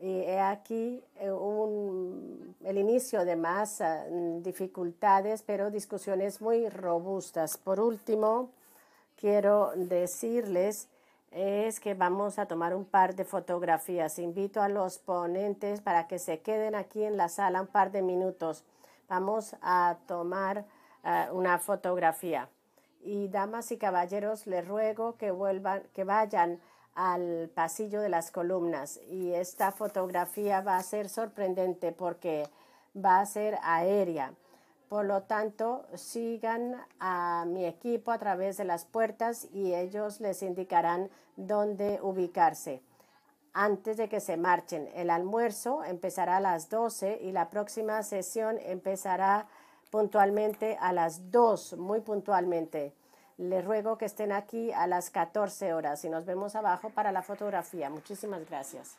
y aquí eh, el inicio de más ah, dificultades, pero discusiones muy robustas. Por último, quiero decirles es que vamos a tomar un par de fotografías. Invito a los ponentes para que se queden aquí en la sala un par de minutos. Vamos a tomar ah, una fotografía. Y damas y caballeros, les ruego que vuelvan, que vayan al pasillo de las columnas. Y esta fotografía va a ser sorprendente porque va a ser aérea. Por lo tanto, sigan a mi equipo a través de las puertas y ellos les indicarán dónde ubicarse. Antes de que se marchen, el almuerzo empezará a las 12 y la próxima sesión empezará puntualmente a las 2, muy puntualmente. Les ruego que estén aquí a las 14 horas y nos vemos abajo para la fotografía. Muchísimas gracias.